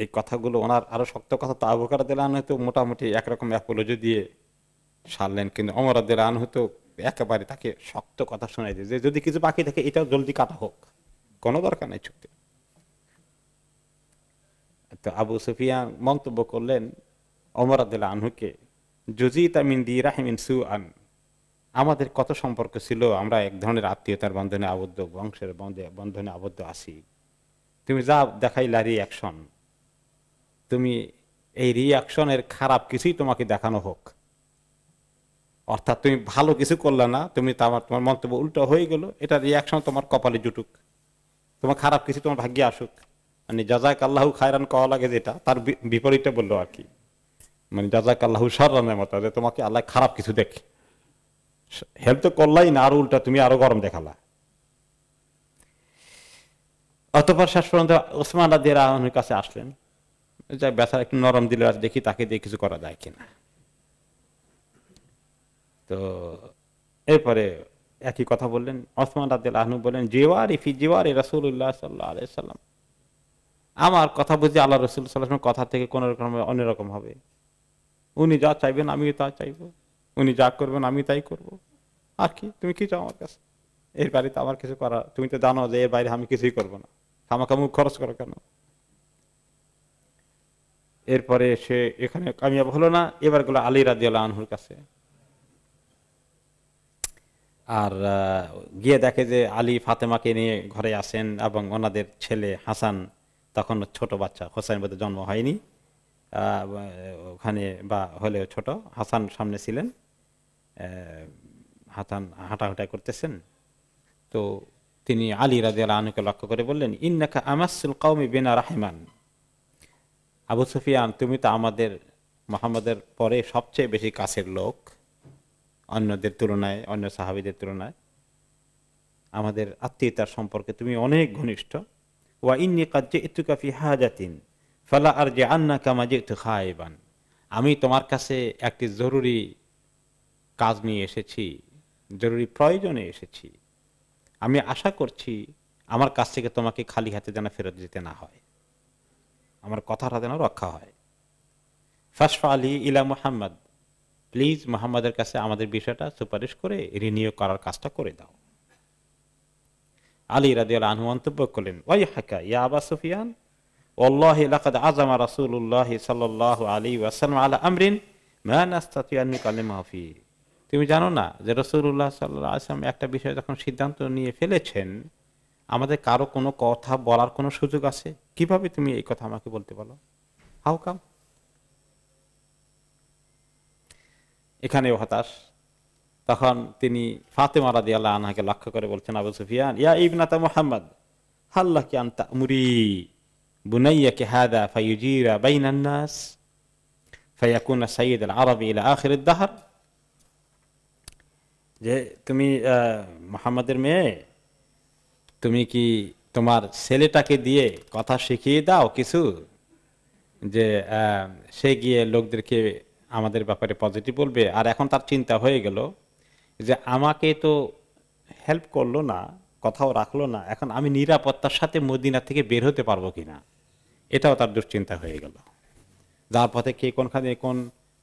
A: এই কথাগুলো ওনার আরো শক্ত কথা তাবুকার দিলান হয়তো মোটামুটি একরকম অ্যাপোলজি দিয়ে সারলেন কিন্তু অমর দিলান হয়তো একেবারে তাকে শক্ত কথা শোনাই যে যদি কিছু বাকি থাকে এটাও জলদি কাটা হোক কোনো দরকার নাই চুক্তি তো আবু সুফিয়া মন্তব্য করলেন অমর আদুল্লাহ আনহুকে জুজি তামিন দি রাহিমিন সু আন আমাদের কত সম্পর্ক ছিল আমরা এক ধরনের আত্মীয়তার বন্ধনে আবদ্ধ বংশের বন্ধনে আবদ্ধ আছি তুমি যা দেখাইলা রিয়াকশন তুমি এই রিয়াকশনের খারাপ কিছুই তোমাকে দেখানো হোক অর্থাৎ তুমি ভালো কিছু করলে না তুমি তোমার তোমার মন্তব্য উল্টো হয়ে গেলো এটা রিয়াকশন তোমার কপালে জুটুক তোমার খারাপ কিছু তোমার ভাগ্যে আসুক মানে যাজাক আল্লাহ খায়রান কওয়া লাগে যেটা তার বিপরীতে বললো আর কি মানে যাজাক আল্লাহ সারানের মতো যে তোমাকে আল্লাহ খারাপ কিছু দেখে হেল্প তো করলাই না আর উল্টা তুমি আরো গরম দেখালা অতপর শেষ পর্যন্ত ওসমান রাজিয়া রাহনের কাছে আসলেন যা ব্যথা একটু নরম দিলে দেখি তাকে দিয়ে কিছু করা যায় কিনা তো এরপরে একই কথা বললেন ওসমান রাজিয়া রাহনু বললেন জিওয়ারি ফি জিওয়ারি রসুল্লাহ সাল্লাহ সাল্লাম আমার কথা বুঝি আল্লাহ রসুল সাল্লাহামের কথা থেকে কোনো রকম অন্যরকম হবে উনি যা চাইবেন আমি তা চাইব উনি যা করবেন আমি তাই করব। আর কি তুমি কি চাও আমার কাছে এর বাড়িতে আমার কিছু করা তুমি তো জানো যে এর বাইরে আমি কিছুই করব না আমাকে মুখ খরচ করো কেন এরপরে সে এখানে কামিয়াব হলো না এবার গুলো আলী রাজি আল্লাহ আনহুর কাছে আর গিয়ে দেখে যে আলী ফাতেমাকে নিয়ে ঘরে আসেন এবং ওনাদের ছেলে হাসান তখন ছোট বাচ্চা হোসাইন হোসাইনবাদে জন্ম হয়নি ওখানে বা হলেও ছোট হাসান সামনে ছিলেন হাসান হাঁটাহাঁটা করতেছেন তো তিনি আলী রাজিয়াল আনুকে লক্ষ্য করে বললেন ইন্নাকা আমাসুল কৌমি বিনা রাহিমান আবু সুফিয়ান তুমি তো আমাদের মোহাম্মদের পরে সবচেয়ে বেশি কাছের লোক অন্যদের তুলনায় অন্য সাহাবিদের তুলনায় আমাদের আত্মীয়তার সম্পর্কে তুমি অনেক ঘনিষ্ঠ ওয়া ইন্নি কাজে ইতুকাফি হাজাতিন ফালা আর যে আন্না কামাজে ইতু খাইবান আমি তোমার কাছে একটি জরুরি কাজ নিয়ে এসেছি জরুরি প্রয়োজনে এসেছি আমি আশা করছি আমার কাছ থেকে তোমাকে খালি হাতে যেন ফেরত যেতে না হয় আমার কথাটা যেন রক্ষা হয় ফাশফা আলী ইলা মোহাম্মদ প্লিজ মোহাম্মদের কাছে আমাদের বিষয়টা সুপারিশ করে রিনিউ করার কাজটা করে দাও আলী রাজিউল আনহু মন্তব্য করলেন ওয়াই হাকা ইয়া আবা সুফিয়ান والله لقد عزم رسول الله صلى الله عليه وسلم على امر ما نستطيع ان نكلمه فيه তুমি জানো না যে রসুল্লাহ সাল্লাহ আসলাম একটা বিষয় যখন সিদ্ধান্ত নিয়ে ফেলেছেন আমাদের কারো কোনো কথা বলার কোনো সুযোগ আছে কিভাবে তুমি এই কথা আমাকে বলতে পারো হাউ কাম এখানেও হতাশ তখন তিনি ফাতেমা রাদি আল্লাহ আনহাকে লক্ষ্য করে বলছেন আবু সুফিয়ান ইয়া ইবনাতা মোহাম্মদ হাল্লা কি মুরি বুনাইয়া কে হাদা ফাইজিরা বাইনান্নাস ফাইয়াকুনা আল আরবি ইলা দাহার যে তুমি মোহাম্মদের মেয়ে তুমি কি তোমার ছেলেটাকে দিয়ে কথা শিখিয়ে দাও কিছু যে সে গিয়ে লোকদেরকে আমাদের ব্যাপারে পজিটিভ বলবে আর এখন তার চিন্তা হয়ে গেল যে আমাকে তো হেল্প করলো না কথাও রাখলো না এখন আমি নিরাপত্তার সাথে মদিনা থেকে বের হতে পারবো কিনা এটাও তার দুশ্চিন্তা হয়ে গেল যার পথে কে কোনখানে কোন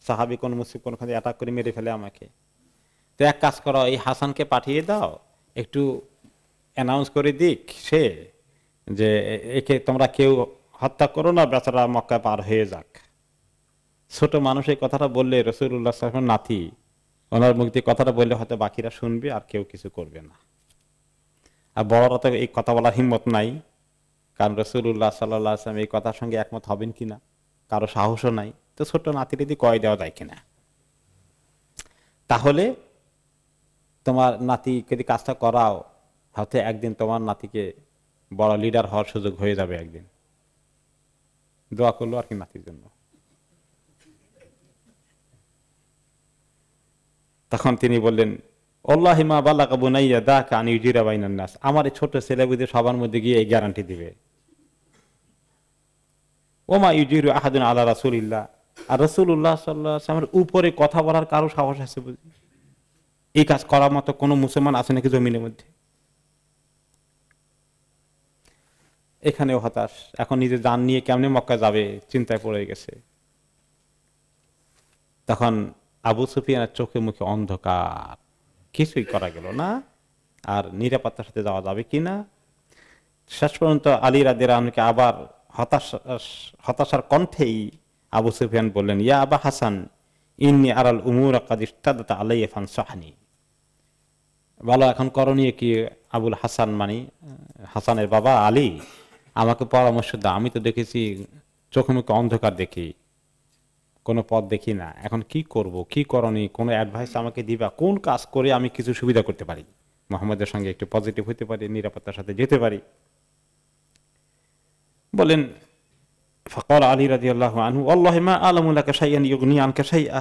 A: সাহাবি কোন মুসিব কোনখানে অ্যাটাক করে মেরে ফেলে আমাকে তো এক কাজ করো এই হাসানকে পাঠিয়ে দাও একটু অ্যানাউন্স করে দিক সে যে একে তোমরা কেউ হত্যা করো না বেচারা মক্কা পার হয়ে যাক ছোট মানুষ এই কথাটা বললে রসুল্লাহ নাতি ওনার মুখ দিয়ে কথাটা বললে হয়তো বাকিরা শুনবে আর কেউ কিছু করবে না আর বড়রা তো এই কথা বলার হিম্মত নাই কারণ রসুল্লাহ সাল্লাম এই কথার সঙ্গে একমত হবেন কিনা কারো সাহসও নাই তো ছোট্ট নাতিটিদি কয় দেওয়া যায় কিনা তাহলে তোমার নাতি যদি কাজটা করাও হয়তো একদিন তোমার নাতিকে বড় লিডার হওয়ার সুযোগ হয়ে যাবে একদিন দোয়া করলো আর কি নাতির জন্য তখন তিনি বললেন অল্লাহিমা বাল্লা কাবু নাইয়া দা কানি জিরাবাইনার নাস আমার এই ছোট ছেলে বুঝে সবার মধ্যে গিয়ে এই গ্যারান্টি দিবে ওমা ইউজিরু আহাদুন আল্লাহ রাসুলিল্লাহ আর রসুল্লাহ সাল্লামের উপরে কথা বলার কারো সাহস আছে বুঝি এই কাজ করার মতো কোনো মুসলমান আছে নাকি জমিনের মধ্যে এখানেও হতাশ এখন নিজে যান নিয়ে কেমনে মক্কা যাবে চিন্তায় পড়ে গেছে তখন আবু সুফিয়ানের চোখে মুখে অন্ধকার কিছুই করা গেল না আর নিরাপত্তার সাথে যাওয়া যাবে কিনা শেষ পর্যন্ত আলী রাদের আনকে আবার হতাশা হতাশার কণ্ঠেই আবু সুফিয়ান বললেন ইয়া আবা হাসান ইন্নি আরাল উমুর কাদিস্তাদা আলাই এফান সাহানি বলো এখন করণীয় কি আবুল হাসান মানে হাসানের বাবা আলী আমাকে পরামর্শ দাও আমি তো দেখেছি চোখে মুখে অন্ধকার দেখি কোনো পথ দেখি না এখন কি করব কি করণীয় কোনো অ্যাডভাইস আমাকে দিবা কোন কাজ করে আমি কিছু সুবিধা করতে পারি মোহাম্মদের সঙ্গে একটু পজিটিভ হইতে পারি নিরাপত্তার সাথে যেতে পারি বলেন ফকর আলী রাজি আল্লাহ আনহু আল্লাহমা আলমুল্লাহ সাইয়ান ইগনি আনকে সাইয়া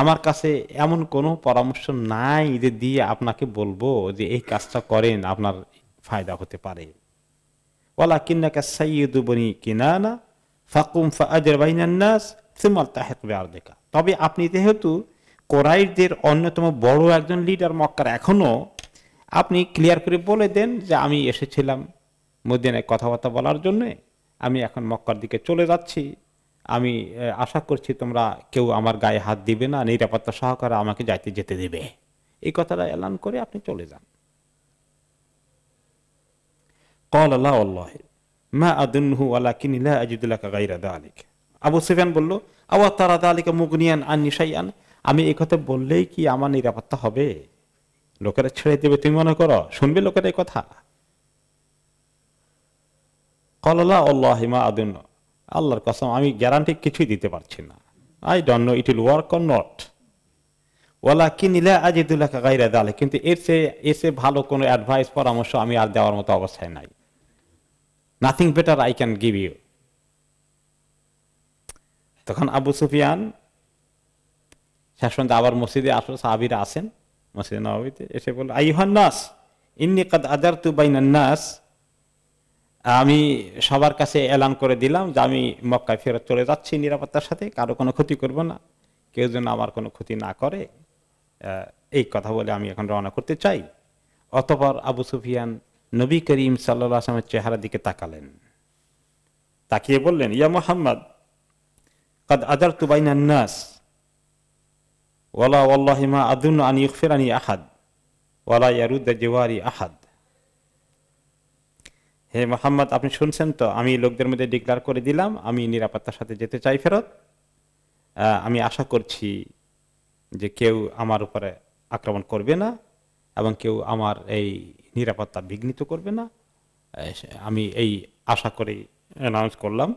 A: আমার কাছে এমন কোনো পরামর্শ নাই যে দিয়ে আপনাকে বলবো যে এই কাজটা করেন আপনার ফায়দা হতে পারে ওলা কিন্নাকা সাইয়দু বনি কিনানা ফাকুম ফা আজের বাইনান্নাস সুমল্তাহেক তবে আপনি যেহেতু কোরাইশদের অন্যতম বড় একজন লিডার মক্কার এখনও আপনি ক্লিয়ার করে বলে দেন যে আমি এসেছিলাম মদিনায় কথাবার্তা বলার জন্যে আমি এখন মক্কার দিকে চলে যাচ্ছি আমি আশা করছি তোমরা কেউ আমার গায়ে হাত দিবে না নিরাপত্তা সহকারে আমাকে যাইতে যেতে দেবে এই কথাটা এলান করে আপনি চলে যান কল আল্লাহ মা আদুল্লাহ আল্লাহ কিনিলা আজিদুল্লাহ গাইরাদা আলিক আবু সুফিয়ান বলল আবার তারা আলীকে মুগনিয়ান আর নিশাইয়ান আমি এই কথা বললেই কি আমার নিরাপত্তা হবে লোকেরা ছেড়ে দেবে তুমি মনে করো শুনবে লোকের এই কথা কললা অল্লাহিমা আদুন আল্লাহর কসম আমি গ্যারান্টি কিছুই দিতে পারছি না I don't know it will work or not ওলা কি নিলে আজিদুল্লাহ গাইরা দালে কিন্তু এর সে এসে ভালো কোনো অ্যাডভাইস পরামর্শ আমি আর দেওয়ার মতো অবস্থায় নাই nothing better I can give you তখন আবু সুফিয়ান শেষ পর্যন্ত আবার মসজিদে আসলো সাহাবিরা আসেন মসজিদে নবাবিতে এসে বলল আইহান্নাস ইন্নি কাদ আদার তু বাইনান্নাস আমি সবার কাছে এলান করে দিলাম যে আমি মক্কায় ফেরত চলে যাচ্ছি নিরাপত্তার সাথে কারো কোনো ক্ষতি করব না কেউ যেন আমার কোনো ক্ষতি না করে এই কথা বলে আমি এখন রওনা করতে চাই অতপর আবু সুফিয়ান নবী করিম সাল্লা আসলামের চেহারা দিকে তাকালেন তাকিয়ে বললেন ইয়া মোহাম্মদ قد أدرت بين নাস ওয়ালা والله আদুন أظن أن আনি আহাদ ولا يرد جواري আহাদ হে মোহাম্মদ আপনি শুনছেন তো আমি লোকদের মধ্যে ডিক্লার করে দিলাম আমি নিরাপত্তার সাথে যেতে চাই ফেরত আমি আশা করছি যে কেউ আমার উপরে আক্রমণ করবে না এবং কেউ আমার এই নিরাপত্তা বিঘ্নিত করবে না আমি এই আশা করে অ্যানাউন্স করলাম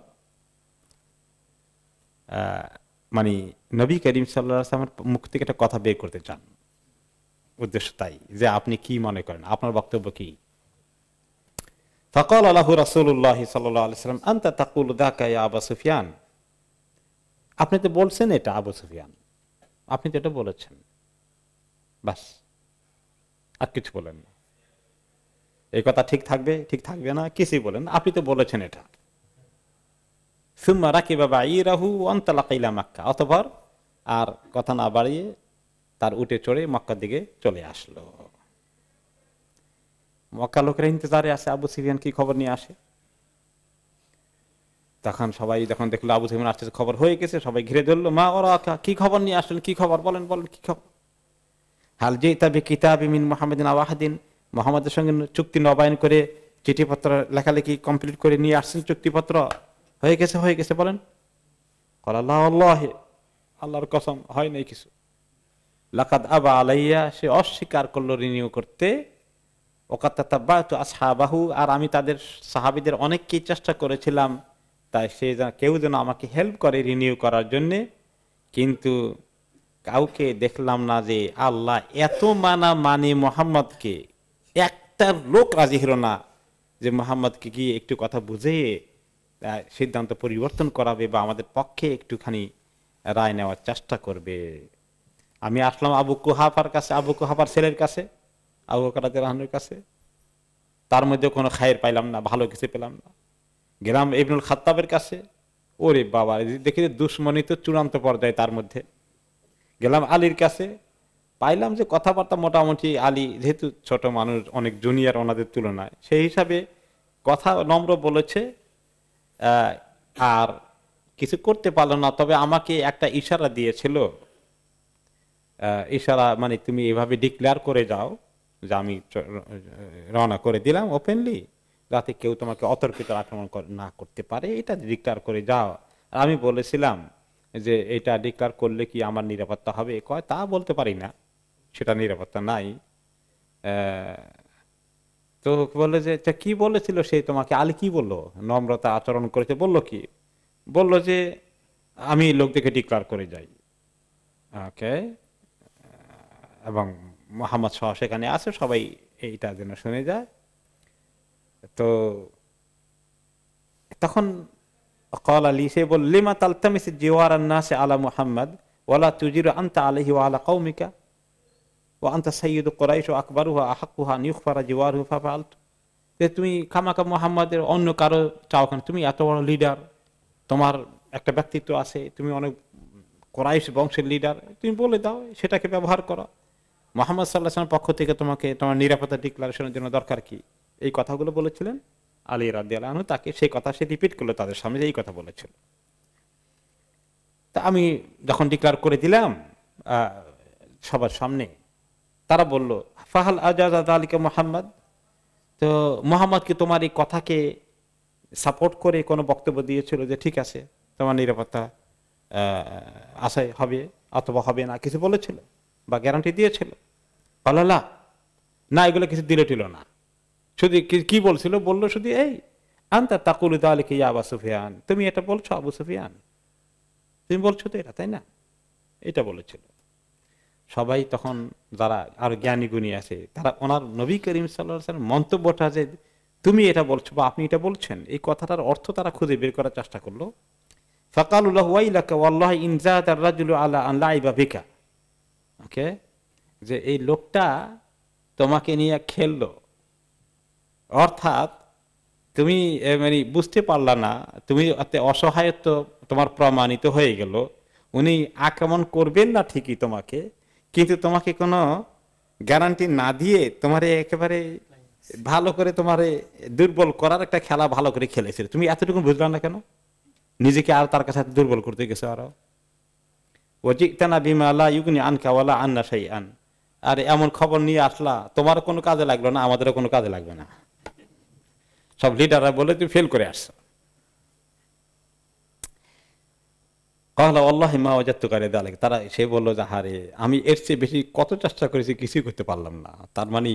A: মানে নবী করিম সাল্লাহ মুখ থেকে একটা কথা বের করতে চান উদ্দেশ্য তাই যে আপনি কি মনে করেন আপনার বক্তব্য কি ফকল আল্লাহ রাসুল্লাহ সাল্লাম আন্তা তাকুল আবা সুফিয়ান আপনি তো বলছেন এটা আবু সুফিয়ান আপনি তো এটা বলেছেন বাস আর কিছু বলেন না এই কথা ঠিক থাকবে ঠিক থাকবে না কিছুই বলেন আপনি তো বলেছেন এটা সুম্মা রাকি বাবা অন্তলাকাইলা মাক্কা অতপর আর কথা না বাড়িয়ে তার উঠে চড়ে মক্কার দিকে চলে আসলো মক্কা লোকেরা ইন্তজারে আসে আবু সিফিয়ান কি খবর নিয়ে আসে তখন সবাই যখন দেখলো আবু সিফিয়ান আসছে খবর হয়ে গেছে সবাই ঘিরে ধরলো মা ওরা কি খবর নিয়ে আসলেন কি খবর বলেন বলেন কি খবর হাল যে তাবি কিতাব ইমিন মোহাম্মদিন আওয়াহাদিন মোহাম্মদের সঙ্গে চুক্তি নবায়ন করে চিঠিপত্র লেখালেখি কমপ্লিট করে নিয়ে আসছেন চুক্তিপত্র হয়ে গেছে হয়ে গেছে বলেন আল্লাহর কসম হয় নাই কিছু লাকাদ আবা আলাইয়া সে অস্বীকার করলো রিনিউ করতে আহাবাহু আর আমি তাদের সাহাবিদের অনেককেই চেষ্টা করেছিলাম তাই সে কেউ যেন আমাকে হেল্প করে রিনিউ করার জন্যে কিন্তু কাউকে দেখলাম না যে আল্লাহ এত মানা মানে মোহাম্মদকে একটা লোক রাজি হলো না যে মোহাম্মদকে গিয়ে একটু কথা বুঝে সিদ্ধান্ত পরিবর্তন করাবে বা আমাদের পক্ষে একটুখানি রায় নেওয়ার চেষ্টা করবে আমি আসলাম আবু কুহাফার কাছে আবু কুহাফার ছেলের কাছে আবু কারাতে রাহানের কাছে তার মধ্যে কোনো খায়ের পাইলাম না ভালো কিছু পেলাম না গেলাম ইবনুল খাত্তাবের কাছে ওরে বাবা দেখি দুশ্মনী তো চূড়ান্ত পর্যায়ে তার মধ্যে গেলাম আলীর কাছে পাইলাম যে কথাবার্তা মোটামুটি আলী যেহেতু ছোট মানুষ অনেক জুনিয়র ওনাদের তুলনায় সেই হিসাবে কথা নম্র বলেছে আর কিছু করতে পারলো না তবে আমাকে একটা ইশারা দিয়েছিল ইশারা মানে তুমি এভাবে ডিক্লেয়ার করে যাও যে আমি রওনা করে দিলাম ওপেনলি যাতে কেউ তোমাকে অতর্কিত আক্রমণ না করতে পারে এটা ডিক্লেয়ার করে যাও আর আমি বলেছিলাম যে এটা ডিক্লেয়ার করলে কি আমার নিরাপত্তা হবে কয় তা বলতে পারি না সেটা নিরাপত্তা নাই তো বলে যে কি বলেছিল সে তোমাকে আলী কি বললো নম্রতা আচরণ করেছে বলল কি বলল যে আমি লোকদেরকে ডিক্লার করে যাই ওকে এবং মোহাম্মদ শাহ সেখানে আছে সবাই এইটা যেন শুনে যায় তো তখন কল আলী সে বলল লিমা তালতামিস জিওয়ার আন্না সে আলা মুহাম্মদ ওলা তুজির আন্তা আলহি আলা কৌমিকা ও আন্তা সৈয়দ কোরাইশ ও আকবরুহা আহাকুহা নিউকফারা জিওয়ার হুফা তুমি খামাকা মোহাম্মদের অন্য কারো চাও কেন তুমি এত বড় লিডার তোমার একটা ব্যক্তিত্ব আছে তুমি অনেক কোরাইশ বংশের লিডার তুমি বলে দাও সেটাকে ব্যবহার করো মোহাম্মদ সাল্লাহামের পক্ষ থেকে তোমাকে তোমার নিরাপত্তা ডিক্লারেশনের জন্য দরকার কি এই কথাগুলো বলেছিলেন আলী রাদি আলহানু তাকে সেই কথা সে রিপিট করলো তাদের সামনে এই কথা বলেছিল তা আমি যখন ডিক্লার করে দিলাম সবার সামনে তারা বলল ফাহাল আজাদ আলিকা মোহাম্মদ তো মোহাম্মদ কি তোমার এই কথাকে সাপোর্ট করে কোনো বক্তব্য দিয়েছিল যে ঠিক আছে তোমার নিরাপত্তা আশায় হবে অথবা হবে না কিছু বলেছিল বা গ্যারান্টি দিয়েছিল পালালা না এগুলো কিছু দিলে টিল না শুধু কি বলছিল বললো শুধু এই আন্তা তাকুল তাহলে আবা সুফিয়ান তুমি এটা বলছো আবু সুফিয়ান তুমি বলছো তো এটা তাই না এটা বলেছিল সবাই তখন যারা আর জ্ঞানী গুণী আছে তারা ওনার নবী করিম সাল্লা মন্তব্যটা যে তুমি এটা বলছো বা আপনি এটা বলছেন এই কথাটার অর্থ তারা খুঁজে বের করার চেষ্টা করলো আল্লাহ বা ওকে যে এই লোকটা তোমাকে নিয়ে খেললো অর্থাৎ তুমি মানে বুঝতে পারলা না তুমি এতে অসহায়ত্ব তোমার প্রমাণিত হয়ে গেল উনি আক্রমণ করবেন না ঠিকই তোমাকে কিন্তু তোমাকে কোনো গ্যারান্টি না দিয়ে তোমারে একেবারে ভালো করে তোমারে দুর্বল করার একটা খেলা ভালো করে খেলেছিল তুমি এতটুকু বুঝলাম না কেন নিজেকে আর তার কাছে দুর্বল করতে গেছো আরো ওজিকানা বিমা আল্লাহ ইউগনি আনকাওয়ালা আন্না সাই আন আর এমন খবর নিয়ে আসলা তোমার কোনো কাজে লাগলো না আমাদেরও কোনো কাজে লাগবে না সব লিডাররা বলে তুমি ফেল করে আসছো কহলা আল্লাহ মা অজাত্য তারা সে বললো যে হারে আমি এর চেয়ে বেশি কত চেষ্টা করেছি কিছুই করতে পারলাম না তার মানে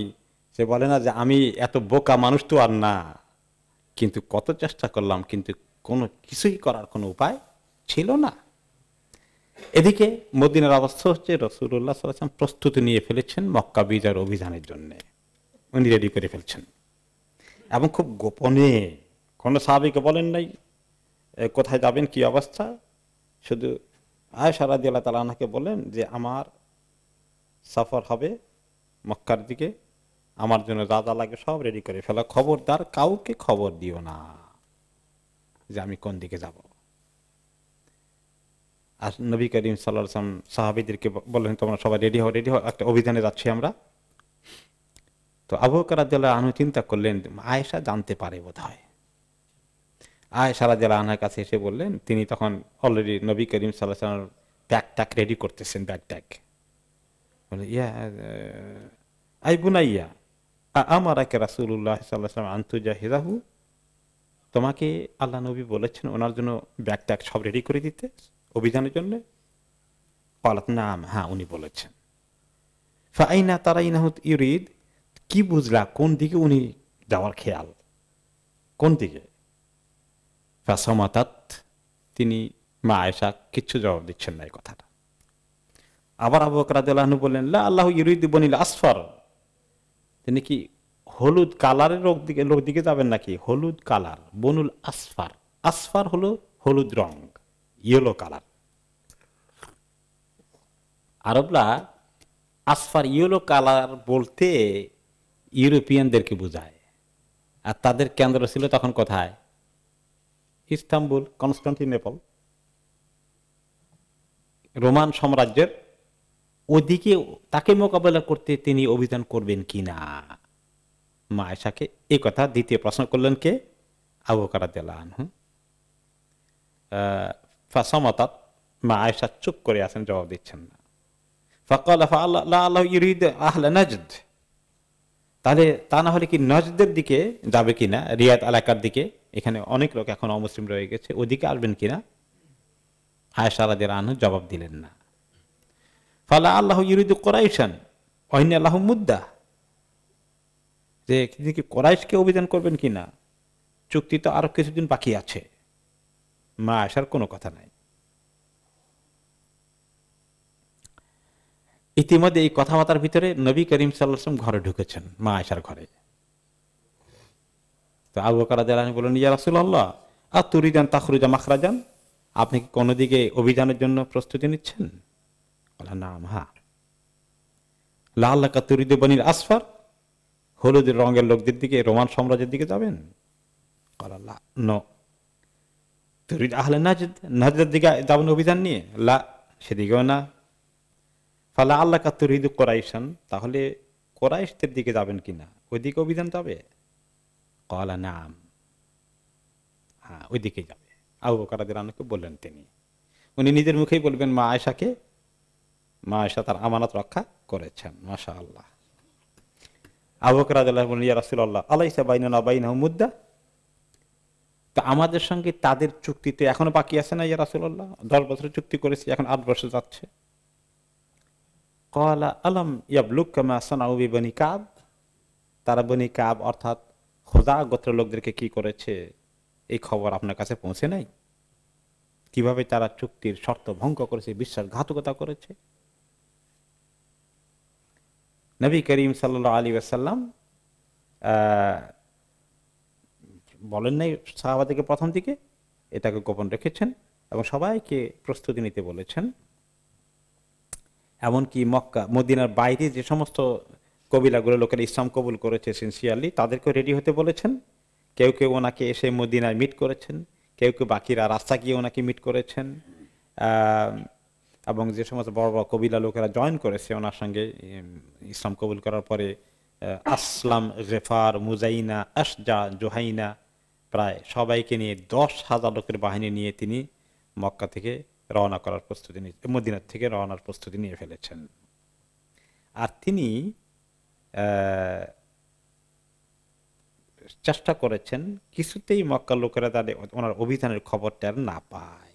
A: সে বলে না যে আমি এত বোকা মানুষ তো আর না কিন্তু কত চেষ্টা করলাম কিন্তু কোনো কিছুই করার কোনো উপায় ছিল না এদিকে মদিনার অবস্থা হচ্ছে রসুল্লাহ সাল্লাম প্রস্তুতি নিয়ে ফেলেছেন মক্কা বিজয়ের অভিযানের জন্য উনি রেডি করে ফেলছেন এবং খুব গোপনে কোনো সাহাবিকে বলেন নাই কোথায় যাবেন কি অবস্থা শুধু আয়সা তালা আনাকে বলেন যে আমার সফর হবে মক্কার দিকে আমার জন্য রাজা লাগে সব রেডি করে ফেলা খবরদার কাউকে খবর দিও না যে আমি কোন দিকে যাব আর নবী করিম সাল্লাম সাহাবিদেরকে বললেন তোমরা সবাই রেডি হও রেডি হও একটা অভিযানে যাচ্ছি আমরা তো আবহাওয়া আনু চিন্তা করলেন আয়েশা জানতে পারে বোধ হয় আয়েশা রাজিয়াল আনহার কাছে এসে বললেন তিনি তখন অলরেডি নবী করিম সাল্লাহ সাল্লামের ব্যাগ ট্যাগ রেডি করতেছেন ব্যাগ ট্যাগ বলে ইয়া আই বুনাইয়া আমার একে রাসুল্লাহ সাল্লাহাম আন্তুজা হিজাহু তোমাকে আল্লাহ নবী বলেছেন ওনার জন্য ব্যাগ ট্যাগ সব রেডি করে দিতে অভিযানের জন্য পালাত নাম হ্যাঁ উনি বলেছেন ফাইনা তারা ইনাহুত ইউরিদ কি বুঝলা কোন দিকে উনি যাওয়ার খেয়াল কোন দিকে ফাসামাতাত তিনি মা আয়সা কিচ্ছু জবাব দিচ্ছেন না এই কথাটা আবার আবু রাজু বললেন লা আল্লাহ ইরুদ্দি বনিল আসফার তিনি কি হলুদ কালারের লোক দিকে লোক দিকে যাবেন নাকি হলুদ কালার বনুল আসফার আসফার হলো হলুদ রং ইয়েলো কালার আরবরা আসফার ইয়েলো কালার বলতে ইউরোপিয়ানদেরকে বোঝায় আর তাদের কেন্দ্র ছিল তখন কোথায় ইস্তাম্বুল কনস্টান্টিনেপল রোমান সাম্রাজ্যের ওদিকে তাকে মোকাবেলা করতে তিনি অভিযান করবেন কি না মা এ কথা দ্বিতীয় প্রশ্ন করলেন কে আবু কারাদু ফাসমতাত মা আয়সা চুপ করে আছেন জবাব দিচ্ছেন না তাহলে তা না হলে কি নজদের দিকে যাবে কিনা রিয়াদ এলাকার দিকে এখানে অনেক লোক এখন অমুসলিম রয়ে গেছে ওদিকে আসবেন কিনা আয়সা রাজের আনহু জবাব দিলেন না ফালা আল্লাহ ইউরিদু কোরাইশান অহিন আল্লাহ মুদ্দা যে কি কোরাইশকে অভিযান করবেন কিনা চুক্তি তো আরো কিছুদিন বাকি আছে মা আসার কোনো কথা নাই ইতিমধ্যে এই কথাবার্তার ভিতরে নবী করিম সাল্লাম ঘরে ঢুকেছেন মা আসার ঘরে তো আবু বকর রাজানি বললেন ইয়া রাসুল্লাহ আর তুরিদান তাখরুজা মাখরাজান আপনি কি কোনো দিকে অভিযানের জন্য প্রস্তুতি নিচ্ছেন বলা নাম হা লাল্লাকা তুরিদে বনির আসফার হলুদ রঙের লোকদের দিকে রোমান সাম্রাজ্যের দিকে যাবেন কলা ন তুরিদ দিকে যাবেন অভিযান নিয়ে লা সেদিকেও না ফালা আল্লাহ কাতুরিদ কোরাইশান তাহলে কোরাইশদের দিকে যাবেন কিনা ওইদিকে অভিযান যাবে কলা নাম হ্যাঁ ওইদিকে যাবে আবু বকরাদের বললেন তিনি উনি নিজের মুখেই বলবেন মা আয়সাকে মা আয়সা তার আমানত রক্ষা করেছেন মাসা আল্লাহ আমাদের সঙ্গে তাদের চুক্তিতে এখনো বাকি আছে না ইয়া রাসুল্লাহ দশ বছরের চুক্তি করেছি এখন আট বছর যাচ্ছে কলা আলম ইয়াবলুক বনি কাব তারা বনি কাব অর্থাৎ খোদা গোত্র লোকদেরকে কি করেছে এই খবর আপনার কাছে পৌঁছে নাই কিভাবে তারা চুক্তির শর্ত ভঙ্গ করেছে বিশ্বাসঘাতকতা করেছে নবী করিম সাল্লা আলী আসাল্লাম বলেন নাই সাহাবাদিকে প্রথম দিকে এটাকে গোপন রেখেছেন এবং সবাইকে প্রস্তুতি নিতে বলেছেন এমনকি মক্কা মদিনার বাইরে যে সমস্ত কবিলাগুলো লোকেরা ইসলাম কবুল করেছে সিনসিয়ারলি তাদেরকে রেডি হতে বলেছেন কেউ কেউ ওনাকে এসে মদিনায় মিট করেছেন কেউ কেউ বাকিরা রাস্তা গিয়ে ওনাকে মিট করেছেন এবং যে সমস্ত বড় বড় কবিলা লোকেরা জয়েন করেছে ওনার সঙ্গে ইসলাম কবুল করার পরে আসলাম রেফার মুজাইনা আসজা জোহাইনা প্রায় সবাইকে নিয়ে দশ হাজার লোকের বাহিনী নিয়ে তিনি মক্কা থেকে রওনা করার প্রস্তুতি নিয়ে মদিনার থেকে রওনার প্রস্তুতি নিয়ে ফেলেছেন আর তিনি চেষ্টা করেছেন কিছুতেই মক্কা লোকেরা তাদের ওনার অভিধানের খবরটা আর না পায়